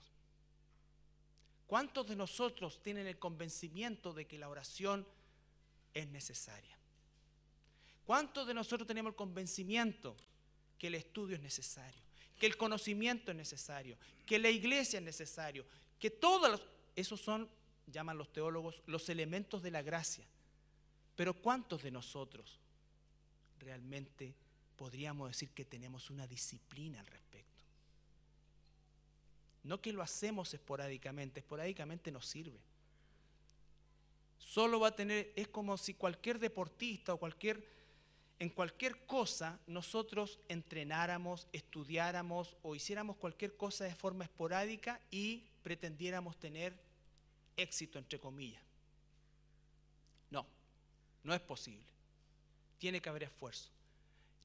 Speaker 1: ¿Cuántos de nosotros tienen el convencimiento de que la oración es necesaria? ¿Cuántos de nosotros tenemos el convencimiento que el estudio es necesario, que el conocimiento es necesario, que la iglesia es necesario, que todos los, esos son, llaman los teólogos, los elementos de la gracia? Pero ¿cuántos de nosotros realmente podríamos decir que tenemos una disciplina al respecto. No que lo hacemos esporádicamente, esporádicamente nos sirve. Solo va a tener, es como si cualquier deportista o cualquier, en cualquier cosa nosotros entrenáramos, estudiáramos o hiciéramos cualquier cosa de forma esporádica y pretendiéramos tener éxito, entre comillas. No, no es posible. Tiene que haber esfuerzo.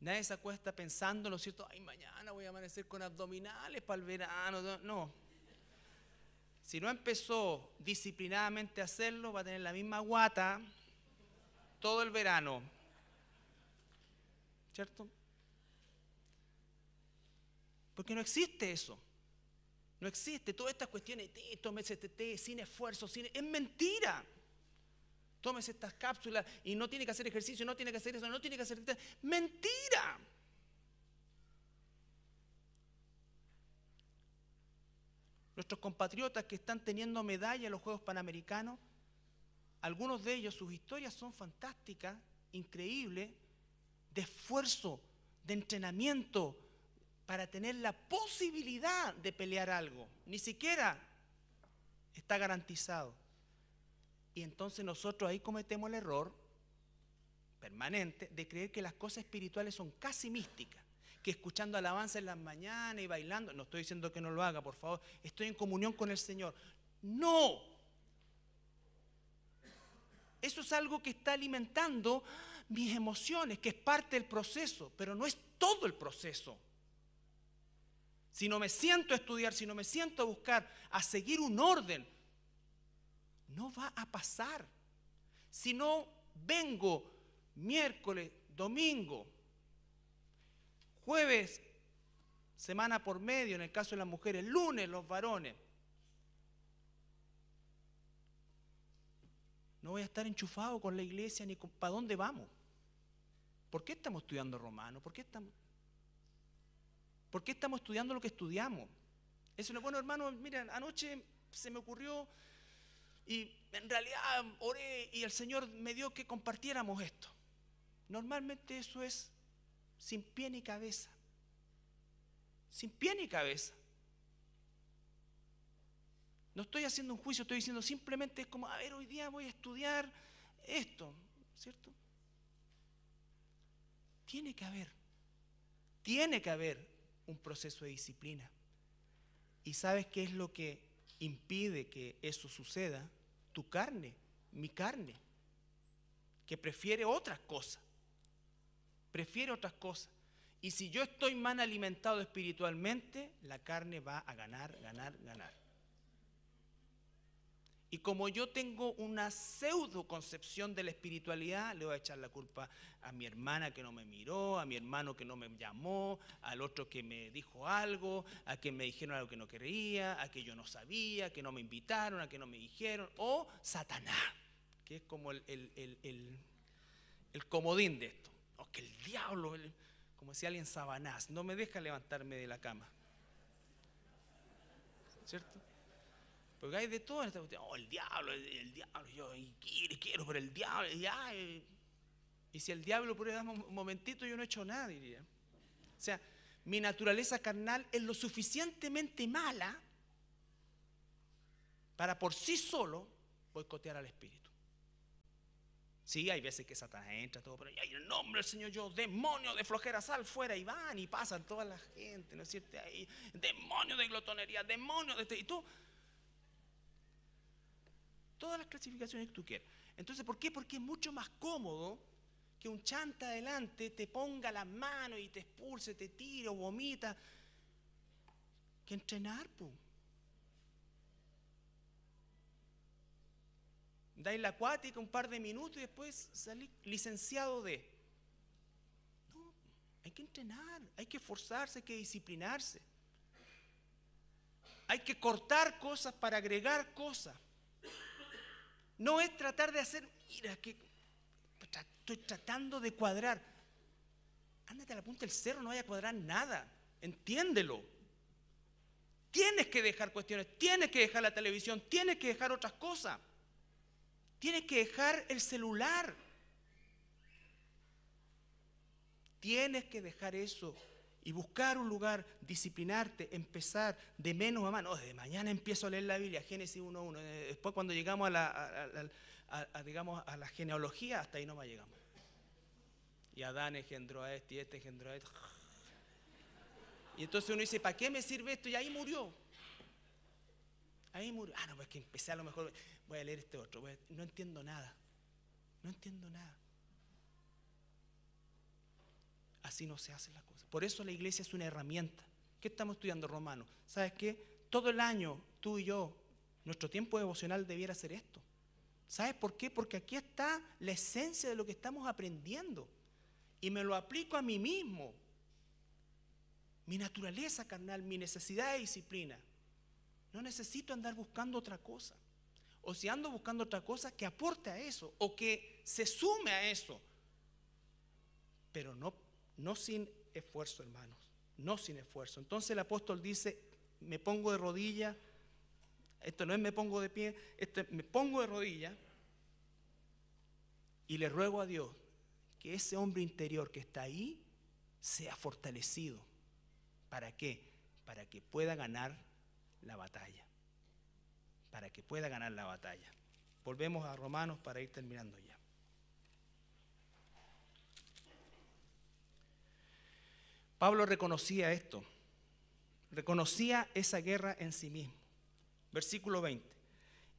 Speaker 1: Nadie se acuesta pensando, ¿no cierto? Ay, mañana voy a amanecer con abdominales para el verano. No. Si no empezó disciplinadamente a hacerlo, va a tener la misma guata todo el verano. ¿Cierto? Porque no existe eso. No existe. Todas estas cuestiones, tómese sin esfuerzo, sin... Es mentira. Tomes estas cápsulas y no tiene que hacer ejercicio, no tiene que hacer eso, no tiene que hacer... Mentira. Nuestros compatriotas que están teniendo medalla en los Juegos Panamericanos, algunos de ellos, sus historias son fantásticas, increíbles, de esfuerzo, de entrenamiento, para tener la posibilidad de pelear algo. Ni siquiera está garantizado. Y entonces nosotros ahí cometemos el error permanente de creer que las cosas espirituales son casi místicas, que escuchando alabanza en las mañanas y bailando, no estoy diciendo que no lo haga, por favor, estoy en comunión con el Señor. No. Eso es algo que está alimentando mis emociones, que es parte del proceso, pero no es todo el proceso. Si no me siento a estudiar, si no me siento a buscar, a seguir un orden, no va a pasar. Si no vengo miércoles, domingo, jueves, semana por medio, en el caso de las mujeres, lunes los varones, no voy a estar enchufado con la iglesia ni con, para dónde vamos. ¿Por qué estamos estudiando romano? ¿Por qué estamos, ¿Por qué estamos estudiando lo que estudiamos? Es bueno, hermano, miren, anoche se me ocurrió y en realidad oré y el Señor me dio que compartiéramos esto. Normalmente eso es sin pie ni cabeza. Sin pie ni cabeza. No estoy haciendo un juicio, estoy diciendo simplemente es como, a ver, hoy día voy a estudiar esto, ¿cierto? Tiene que haber, tiene que haber un proceso de disciplina. ¿Y sabes qué es lo que impide que eso suceda, tu carne, mi carne, que prefiere otras cosas, prefiere otras cosas. Y si yo estoy mal alimentado espiritualmente, la carne va a ganar, ganar, ganar. Y como yo tengo una pseudo concepción de la espiritualidad, le voy a echar la culpa a mi hermana que no me miró, a mi hermano que no me llamó, al otro que me dijo algo, a que me dijeron algo que no quería, a que yo no sabía, a que no me invitaron, a que no me dijeron, o Satanás, que es como el, el, comodín de esto. O que el diablo, como decía alguien, Sabanás, no me deja levantarme de la cama. ¿Cierto? Porque hay de todo en esta cuestión. Oh, el diablo, el, diablo. Yo quiero, quiero, pero el diablo. Y, y si el diablo lo darme un momentito, yo no he hecho nada, diría. O sea, mi naturaleza carnal es lo suficientemente mala para por sí solo boicotear al espíritu. Sí, hay veces que Satanás entra, todo, pero hay el nombre del Señor, yo, demonio de flojera, sal fuera y van y pasan toda la gente, ¿no es cierto? Ahí, demonio de glotonería, demonio de... Este", y tú, todas las clasificaciones que tú quieras. Entonces, ¿por qué? Porque es mucho más cómodo que un chanta adelante te ponga la mano y te expulse, te tire o vomita, que entrenar, Da en la acuática un par de minutos y después salí licenciado de. No, hay que entrenar, hay que esforzarse, hay que disciplinarse. Hay que cortar cosas para agregar cosas. No es tratar de hacer, mira, que estoy tratando de cuadrar. Ándate a la punta del cerro, no vaya a cuadrar nada. Entiéndelo. Tienes que dejar cuestiones, tienes que dejar la televisión, tienes que dejar otras cosas. Tienes que dejar el celular. Tienes que dejar eso y buscar un lugar, disciplinarte, empezar de menos a más. No, desde mañana empiezo a leer la Biblia, Génesis 1.1. Eh, después cuando llegamos a la, digamos, a la genealogía, hasta ahí no más llegamos. Y Adán engendró a este y este engendró a este. Y entonces uno dice, ¿para qué me sirve esto? Y ahí murió. Ahí murió. Ah, no, pues que empecé a lo mejor, voy a leer este otro. no entiendo nada. No entiendo nada. Así no se hacen las cosas. Por eso la iglesia es una herramienta. ¿Qué estamos estudiando, romano? ¿Sabes qué? Todo el año, tú y yo, nuestro tiempo devocional debiera ser esto. ¿Sabes por qué? Porque aquí está la esencia de lo que estamos aprendiendo. Y me lo aplico a mí mismo. Mi naturaleza carnal, mi necesidad de disciplina. No necesito andar buscando otra cosa. O si ando buscando otra cosa que aporte a eso o que se sume a eso. Pero no no sin esfuerzo, hermanos, no sin esfuerzo. Entonces el apóstol dice, me pongo de rodilla, esto no es me pongo de pie, esto me pongo de rodilla y le ruego a Dios que ese hombre interior que está ahí sea fortalecido. ¿Para qué? Para que pueda ganar la batalla. Para que pueda ganar la batalla. Volvemos a Romanos para ir terminando ya. Pablo reconocía esto, reconocía esa guerra en sí mismo. Versículo 20.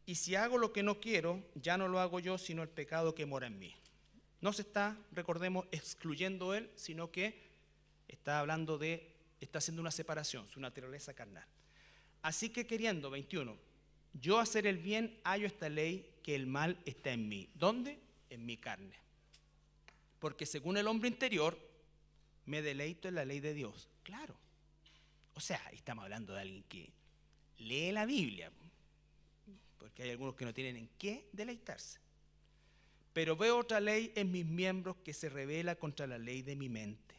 Speaker 1: Y si hago lo que no quiero, ya no lo hago yo, sino el pecado que mora en mí. No se está, recordemos, excluyendo él, sino que está hablando de, está haciendo una separación, su naturaleza carnal. Así que queriendo, 21, yo hacer el bien, hallo esta ley, que el mal está en mí. ¿Dónde? En mi carne. Porque según el hombre interior, me deleito en la ley de Dios. Claro. O sea, estamos hablando de alguien que lee la Biblia, porque hay algunos que no tienen en qué deleitarse. Pero veo otra ley en mis miembros que se revela contra la ley de mi mente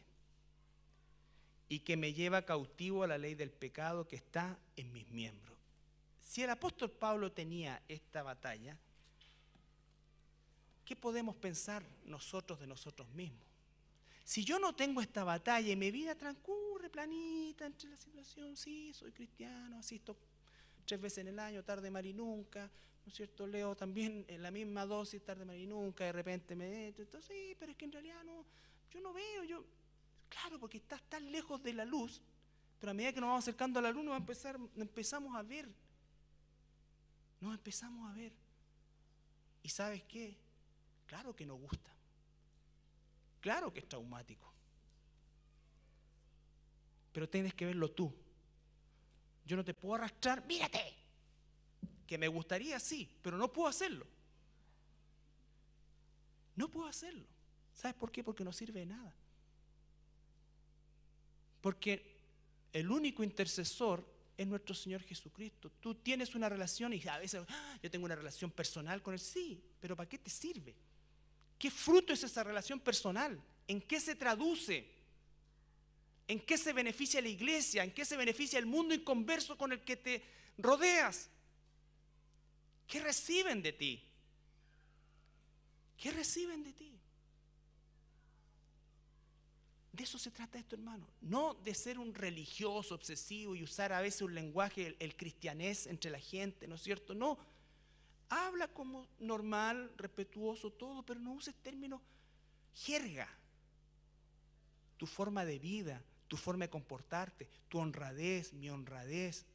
Speaker 1: y que me lleva cautivo a la ley del pecado que está en mis miembros. Si el apóstol Pablo tenía esta batalla, ¿qué podemos pensar nosotros de nosotros mismos? Si yo no tengo esta batalla y mi vida transcurre planita entre la situación, sí, soy cristiano, asisto tres veces en el año, tarde mar y nunca, ¿no es cierto? Leo también en la misma dosis, tarde mar y nunca, de repente me entro, entonces sí, pero es que en realidad no, yo no veo, yo, claro, porque estás tan lejos de la luz, pero a medida que nos vamos acercando a la luz, nos empezamos a ver, nos empezamos a ver. ¿Y sabes qué? Claro que nos gusta. Claro que es traumático. Pero tienes que verlo tú. Yo no te puedo arrastrar, mírate. Que me gustaría, sí, pero no puedo hacerlo. No puedo hacerlo. ¿Sabes por qué? Porque no sirve de nada. Porque el único intercesor es nuestro Señor Jesucristo. Tú tienes una relación y a veces ¡Ah! yo tengo una relación personal con Él. Sí, pero ¿para qué te sirve? ¿Qué fruto es esa relación personal? ¿En qué se traduce? ¿En qué se beneficia la iglesia? ¿En qué se beneficia el mundo inconverso con el que te rodeas? ¿Qué reciben de ti? ¿Qué reciben de ti? De eso se trata esto, hermano. No de ser un religioso obsesivo y usar a veces un lenguaje, el, el cristianés entre la gente, ¿no es cierto? No habla como normal, respetuoso, todo, pero no uses términos jerga. Tu forma de vida, tu forma de comportarte, tu honradez, mi honradez.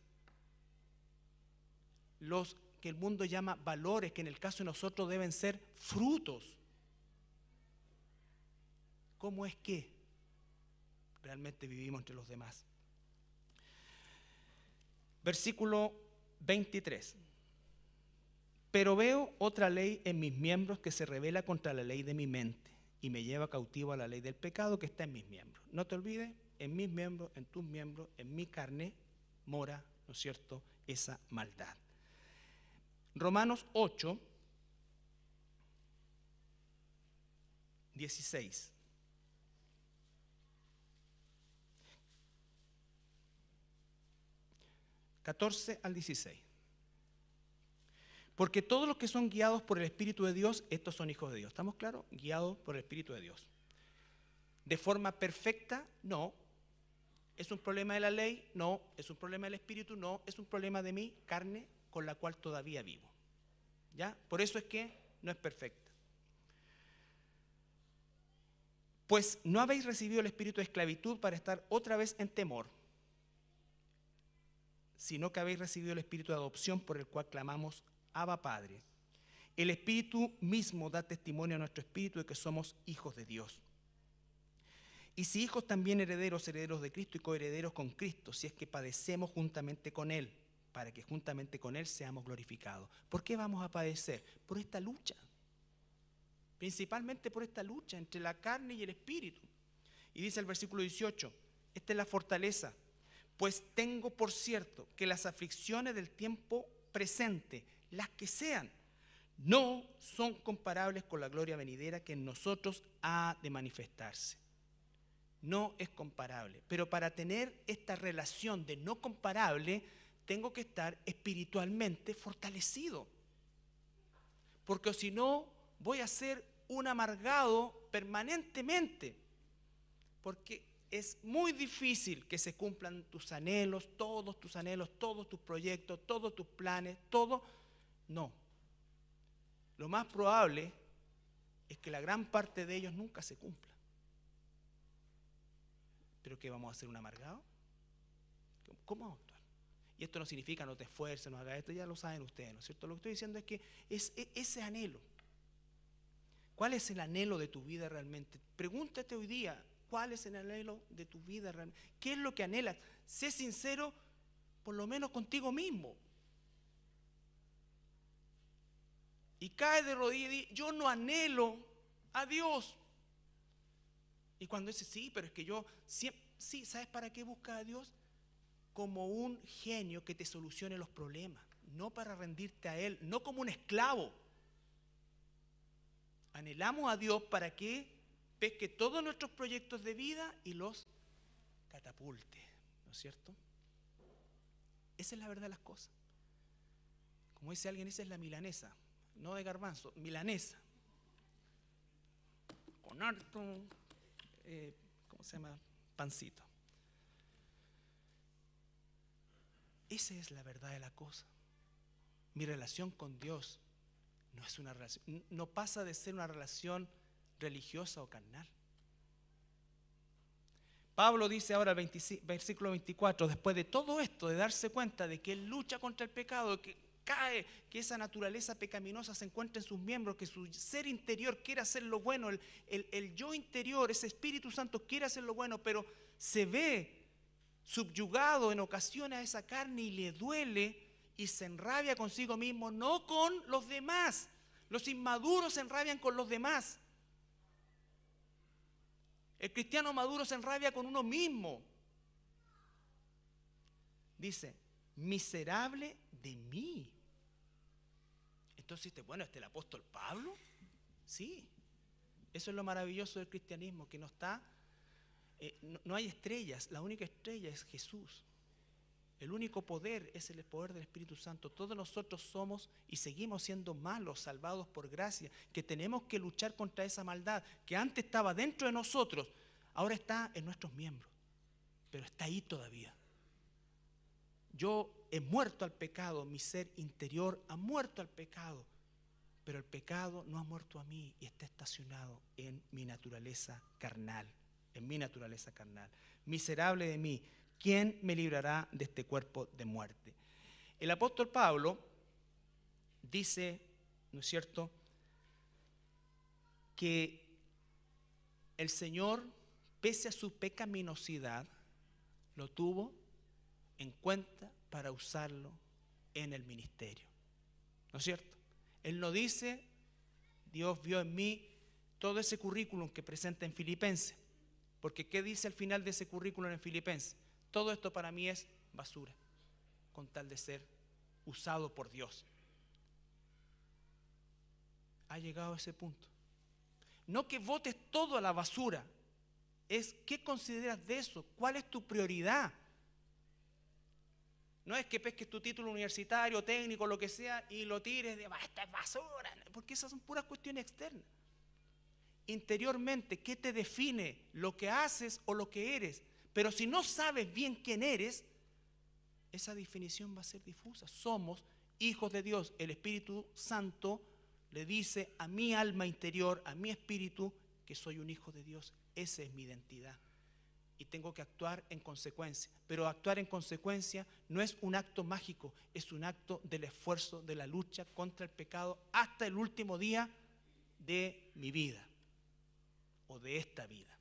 Speaker 1: Los que el mundo llama valores, que en el caso de nosotros deben ser frutos. ¿Cómo es que realmente vivimos entre los demás? Versículo 23. Pero veo otra ley en mis miembros que se revela contra la ley de mi mente y me lleva cautivo a la ley del pecado que está en mis miembros. No te olvides, en mis miembros, en tus miembros, en mi carne mora, ¿no es cierto?, esa maldad. Romanos 8, 16. 14 al 16. Porque todos los que son guiados por el Espíritu de Dios, estos son hijos de Dios. ¿Estamos claros? Guiados por el Espíritu de Dios. ¿De forma perfecta? No. ¿Es un problema de la ley? No. ¿Es un problema del Espíritu? No. ¿Es un problema de mi carne con la cual todavía vivo? ¿Ya? Por eso es que no es perfecta. Pues no habéis recibido el espíritu de esclavitud para estar otra vez en temor, sino que habéis recibido el espíritu de adopción por el cual clamamos Abba Padre. El Espíritu mismo da testimonio a nuestro Espíritu de que somos hijos de Dios. Y si hijos también herederos, herederos de Cristo y coherederos con Cristo, si es que padecemos juntamente con Él, para que juntamente con Él seamos glorificados. ¿Por qué vamos a padecer? Por esta lucha. Principalmente por esta lucha entre la carne y el espíritu. Y dice el versículo 18, esta es la fortaleza, pues tengo por cierto que las aflicciones del tiempo presente las que sean, no son comparables con la gloria venidera que en nosotros ha de manifestarse. No es comparable. Pero para tener esta relación de no comparable, tengo que estar espiritualmente fortalecido. Porque si no, voy a ser un amargado permanentemente. Porque es muy difícil que se cumplan tus anhelos, todos tus anhelos, todos tus proyectos, todos tus planes, todo no. Lo más probable es que la gran parte de ellos nunca se cumpla. ¿Pero qué vamos a hacer un amargado? ¿Cómo actuar? Y esto no significa no te esfuerces, no hagas esto, ya lo saben ustedes, ¿no es cierto? Lo que estoy diciendo es que es e, ese anhelo. ¿Cuál es el anhelo de tu vida realmente? Pregúntate hoy día, ¿cuál es el anhelo de tu vida realmente? ¿Qué es lo que anhelas? Sé sincero, por lo menos contigo mismo. y cae de rodillas y dice, yo no anhelo a Dios. Y cuando dice, sí, pero es que yo sí, ¿sabes para qué busca a Dios? Como un genio que te solucione los problemas, no para rendirte a Él, no como un esclavo. Anhelamos a Dios para que pesque todos nuestros proyectos de vida y los catapulte, ¿no es cierto? Esa es la verdad de las cosas. Como dice alguien, esa es la milanesa no de garbanzo, milanesa. Con harto, eh, ¿cómo se llama? Pancito. Esa es la verdad de la cosa. Mi relación con Dios no es una relación, no pasa de ser una relación religiosa o carnal. Pablo dice ahora, 25, versículo 24, después de todo esto, de darse cuenta de que él lucha contra el pecado, que cae, que esa naturaleza pecaminosa se encuentre en sus miembros, que su ser interior quiere hacer lo bueno, el, el yo interior, ese Espíritu Santo quiere hacer lo bueno, pero se ve subyugado en ocasiones a esa carne y le duele y se enrabia consigo mismo, no con los demás. Los inmaduros se enrabian con los demás. El cristiano maduro se enrabia con uno mismo. Dice, miserable de mí. Entonces, bueno, ¿este el apóstol Pablo? Sí. Eso es lo maravilloso del cristianismo, que no está, eh, no, no hay estrellas, la única estrella es Jesús. El único poder es el poder del Espíritu Santo. Todos nosotros somos y seguimos siendo malos, salvados por gracia, que tenemos que luchar contra esa maldad que antes estaba dentro de nosotros, ahora está en nuestros miembros, pero está ahí todavía. Yo he muerto al pecado, mi ser interior ha muerto al pecado, pero el pecado no ha muerto a mí y está estacionado en mi naturaleza carnal, en mi naturaleza carnal. Miserable de mí, ¿quién me librará de este cuerpo de muerte? El apóstol Pablo dice, ¿no es cierto?, que el Señor, pese a su pecaminosidad, lo tuvo en cuenta para usarlo en el ministerio. ¿No es cierto? Él no dice, Dios vio en mí todo ese currículum que presenta en Filipenses. Porque ¿qué dice al final de ese currículum en Filipenses? Todo esto para mí es basura, con tal de ser usado por Dios. Ha llegado a ese punto. No que votes todo a la basura, es qué consideras de eso, cuál es tu prioridad. No es que pesques tu título universitario, técnico, lo que sea, y lo tires de, esta es basura, porque esas son puras cuestiones externas. Interiormente, ¿qué te define lo que haces o lo que eres? Pero si no sabes bien quién eres, esa definición va a ser difusa. Somos hijos de Dios. El Espíritu Santo le dice a mi alma interior, a mi espíritu, que soy un hijo de Dios. Esa es mi identidad y tengo que actuar en consecuencia. Pero actuar en consecuencia no es un acto mágico, es un acto del esfuerzo, de la lucha contra el pecado hasta el último día de mi vida o de esta vida.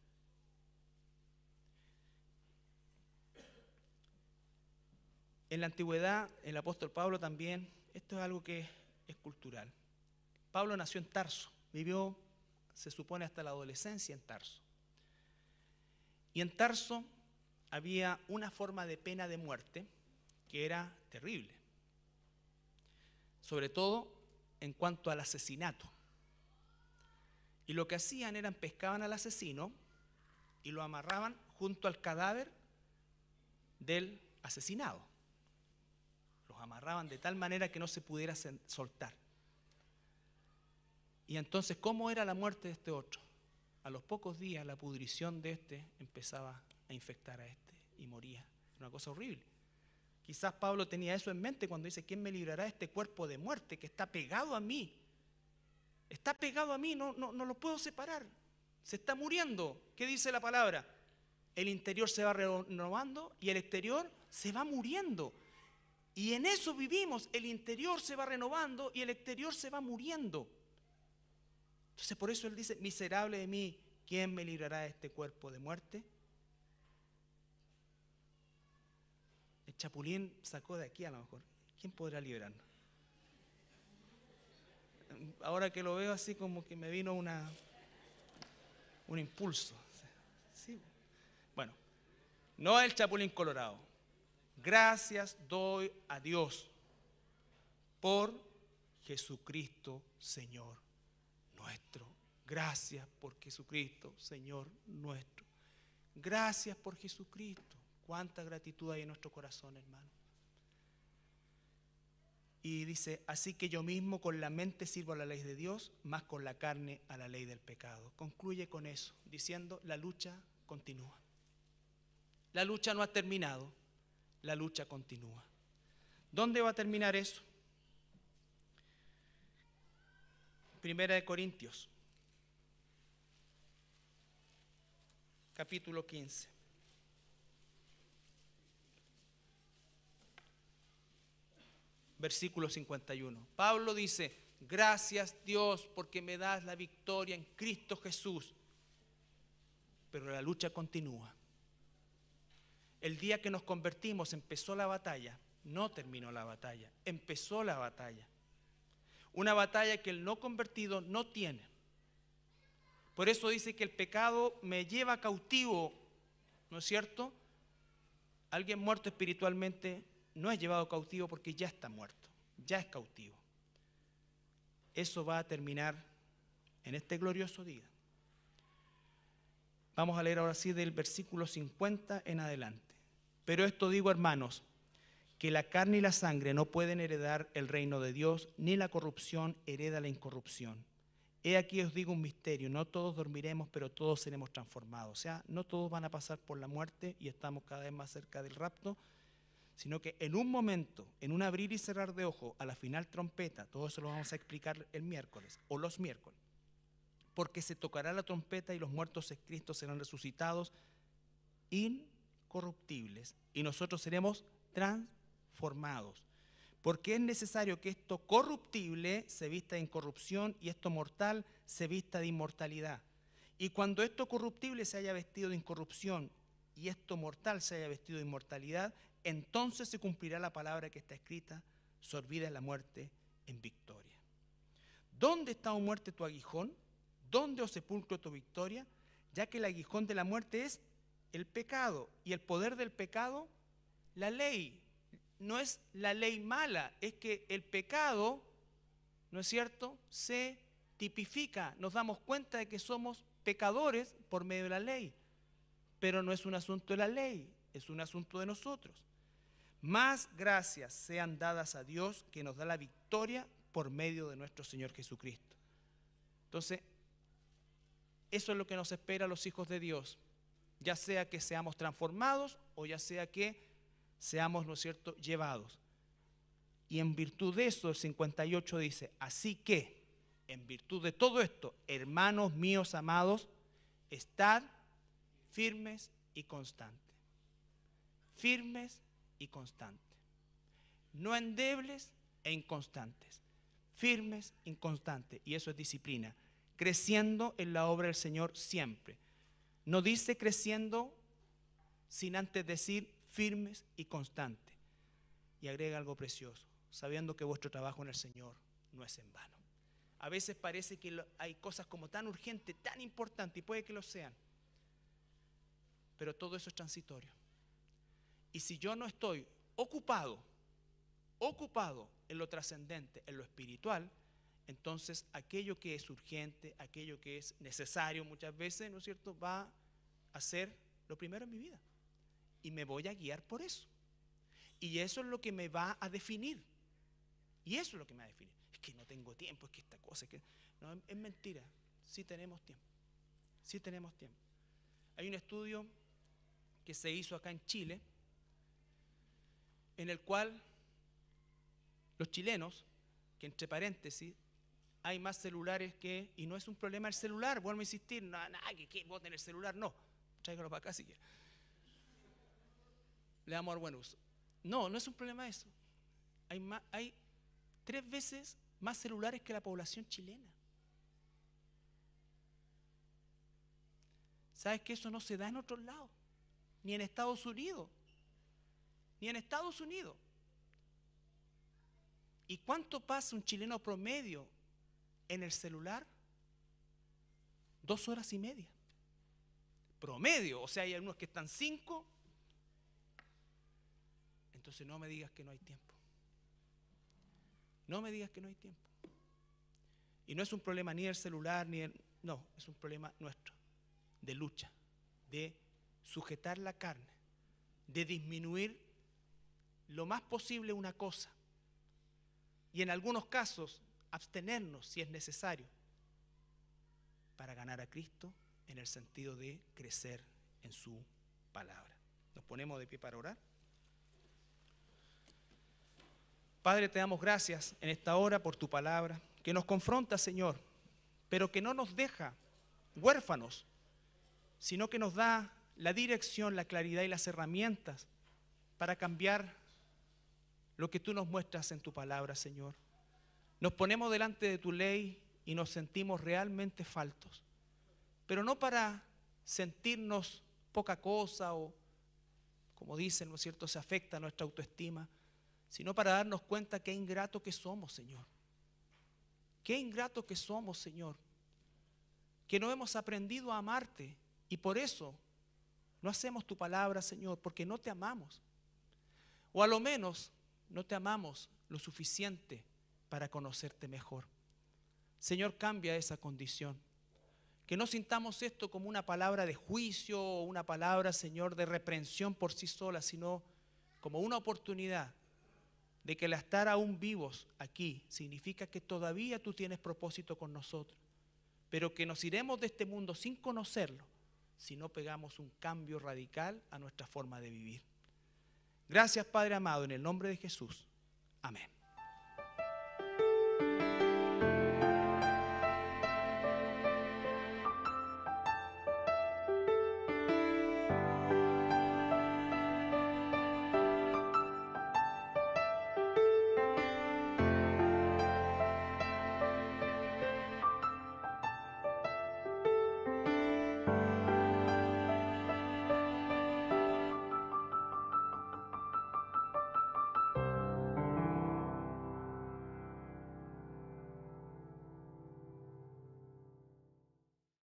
Speaker 1: En la antigüedad, el apóstol Pablo también, esto es algo que es cultural. Pablo nació en Tarso, vivió, se supone, hasta la adolescencia en Tarso. Y en Tarso había una forma de pena de muerte que era terrible, sobre todo en cuanto al asesinato. Y lo que hacían era pescaban al asesino y lo amarraban junto al cadáver del asesinado. Los amarraban de tal manera que no se pudiera soltar. Y entonces, ¿cómo era la muerte de este otro? a los pocos días la pudrición de este empezaba a infectar a este y moría. una cosa horrible. Quizás Pablo tenía eso en mente cuando dice, ¿quién me librará de este cuerpo de muerte que está pegado a mí? Está pegado a mí, no, no, no lo puedo separar. Se está muriendo. ¿Qué dice la palabra? El interior se va renovando y el exterior se va muriendo. Y en eso vivimos. El interior se va renovando y el exterior se va muriendo. Entonces por eso él dice, miserable de mí, ¿quién me librará de este cuerpo de muerte? El chapulín sacó de aquí a lo mejor. ¿Quién podrá liberarlo? Ahora que lo veo así como que me vino una, un impulso. Bueno, no el chapulín colorado. Gracias doy a Dios por Jesucristo Señor Gracias por Jesucristo, Señor nuestro. Gracias por Jesucristo. Cuánta gratitud hay en nuestro corazón, hermano. Y dice, así que yo mismo con la mente sirvo a la ley de Dios, más con la carne a la ley del pecado. Concluye con eso, diciendo, la lucha continúa. La lucha no ha terminado, la lucha continúa. ¿Dónde va a terminar eso? Primera de Corintios, capítulo 15. Versículo 51. Pablo dice, gracias Dios porque me das la victoria en Cristo Jesús. Pero la lucha continúa. El día que nos convertimos empezó la batalla, no terminó la batalla, empezó la batalla una batalla que el no convertido no tiene. Por eso dice que el pecado me lleva cautivo, ¿no es cierto? Alguien muerto espiritualmente no es llevado cautivo porque ya está muerto, ya es cautivo. Eso va a terminar en este glorioso día. Vamos a leer ahora sí del versículo 50 en adelante. Pero esto digo, hermanos, que la carne y la sangre no pueden heredar el reino de Dios, ni la corrupción hereda la incorrupción. He aquí os digo un misterio, no todos dormiremos, pero todos seremos transformados. O sea, no todos van a pasar por la muerte y estamos cada vez más cerca del rapto, sino que en un momento, en un abrir y cerrar de ojo, a la final trompeta, todo eso lo vamos a explicar el miércoles o los miércoles, porque se tocará la trompeta y los muertos en Cristo serán resucitados incorruptibles y nosotros seremos transformados formados. Porque es necesario que esto corruptible se vista de incorrupción y esto mortal se vista de inmortalidad. Y cuando esto corruptible se haya vestido de incorrupción y esto mortal se haya vestido de inmortalidad, entonces se cumplirá la palabra que está escrita, sorbida es la muerte en victoria. ¿Dónde está, o muerte, tu aguijón? ¿Dónde, o sepulcro, tu victoria? Ya que el aguijón de la muerte es el pecado y el poder del pecado, la ley no es la ley mala, es que el pecado, ¿no es cierto?, se tipifica, nos damos cuenta de que somos pecadores por medio de la ley, pero no es un asunto de la ley, es un asunto de nosotros. Más gracias sean dadas a Dios que nos da la victoria por medio de nuestro Señor Jesucristo. Entonces, eso es lo que nos espera a los hijos de Dios, ya sea que seamos transformados o ya sea que seamos, ¿no es cierto?, llevados. Y en virtud de eso, el 58 dice, así que, en virtud de todo esto, hermanos míos amados, estar firmes y constantes. Firmes y constantes. No endebles e inconstantes. Firmes, inconstantes. Y eso es disciplina. Creciendo en la obra del Señor siempre. No dice creciendo sin antes decir firmes y constantes. Y agrega algo precioso, sabiendo que vuestro trabajo en el Señor no es en vano. A veces parece que hay cosas como tan urgentes, tan importantes, y puede que lo sean, pero todo eso es transitorio. Y si yo no estoy ocupado, ocupado en lo trascendente, en lo espiritual, entonces aquello que es urgente, aquello que es necesario muchas veces, ¿no es cierto?, va a ser lo primero en mi vida y me voy a guiar por eso. Y eso es lo que me va a definir. Y eso es lo que me va a definir. Es que no tengo tiempo, es que esta cosa, es que... No, es mentira. Sí tenemos tiempo. Sí tenemos tiempo. Hay un estudio que se hizo acá en Chile, en el cual los chilenos, que entre paréntesis, hay más celulares que, y no es un problema el celular, vuelvo a insistir, no nada que, que vos el celular, no, tráigalo para acá si quieres le damos al buen uso. No, no es un problema eso. Hay, hay tres veces más celulares que la población chilena. ¿Sabes que eso no se da en otros lados? Ni en Estados Unidos. Ni en Estados Unidos. ¿Y cuánto pasa un chileno promedio en el celular? Dos horas y media. Promedio. O sea, hay algunos que están cinco, entonces no me digas que no hay tiempo. No me digas que no hay tiempo. Y no es un problema ni el celular, ni el, No, es un problema nuestro, de lucha, de sujetar la carne, de disminuir lo más posible una cosa. Y en algunos casos, abstenernos si es necesario para ganar a Cristo en el sentido de crecer en su palabra. Nos ponemos de pie para orar. Padre, te damos gracias en esta hora por tu palabra, que nos confronta, Señor, pero que no nos deja huérfanos, sino que nos da la dirección, la claridad y las herramientas para cambiar lo que tú nos muestras en tu palabra, Señor. Nos ponemos delante de tu ley y nos sentimos realmente faltos, pero no para sentirnos poca cosa o, como dicen, ¿no es cierto?, se afecta nuestra autoestima, sino para darnos cuenta qué ingrato que somos, Señor. Qué ingrato que somos, Señor. Que no hemos aprendido a amarte y por eso no hacemos tu palabra, Señor, porque no te amamos. O a lo menos no te amamos lo suficiente para conocerte mejor. Señor, cambia esa condición. Que no sintamos esto como una palabra de juicio o una palabra, Señor, de reprensión por sí sola, sino como una oportunidad de que el estar aún vivos aquí significa que todavía tú tienes propósito con nosotros, pero que nos iremos de este mundo sin conocerlo si no pegamos un cambio radical a nuestra forma de vivir. Gracias Padre amado, en el nombre de Jesús. Amén.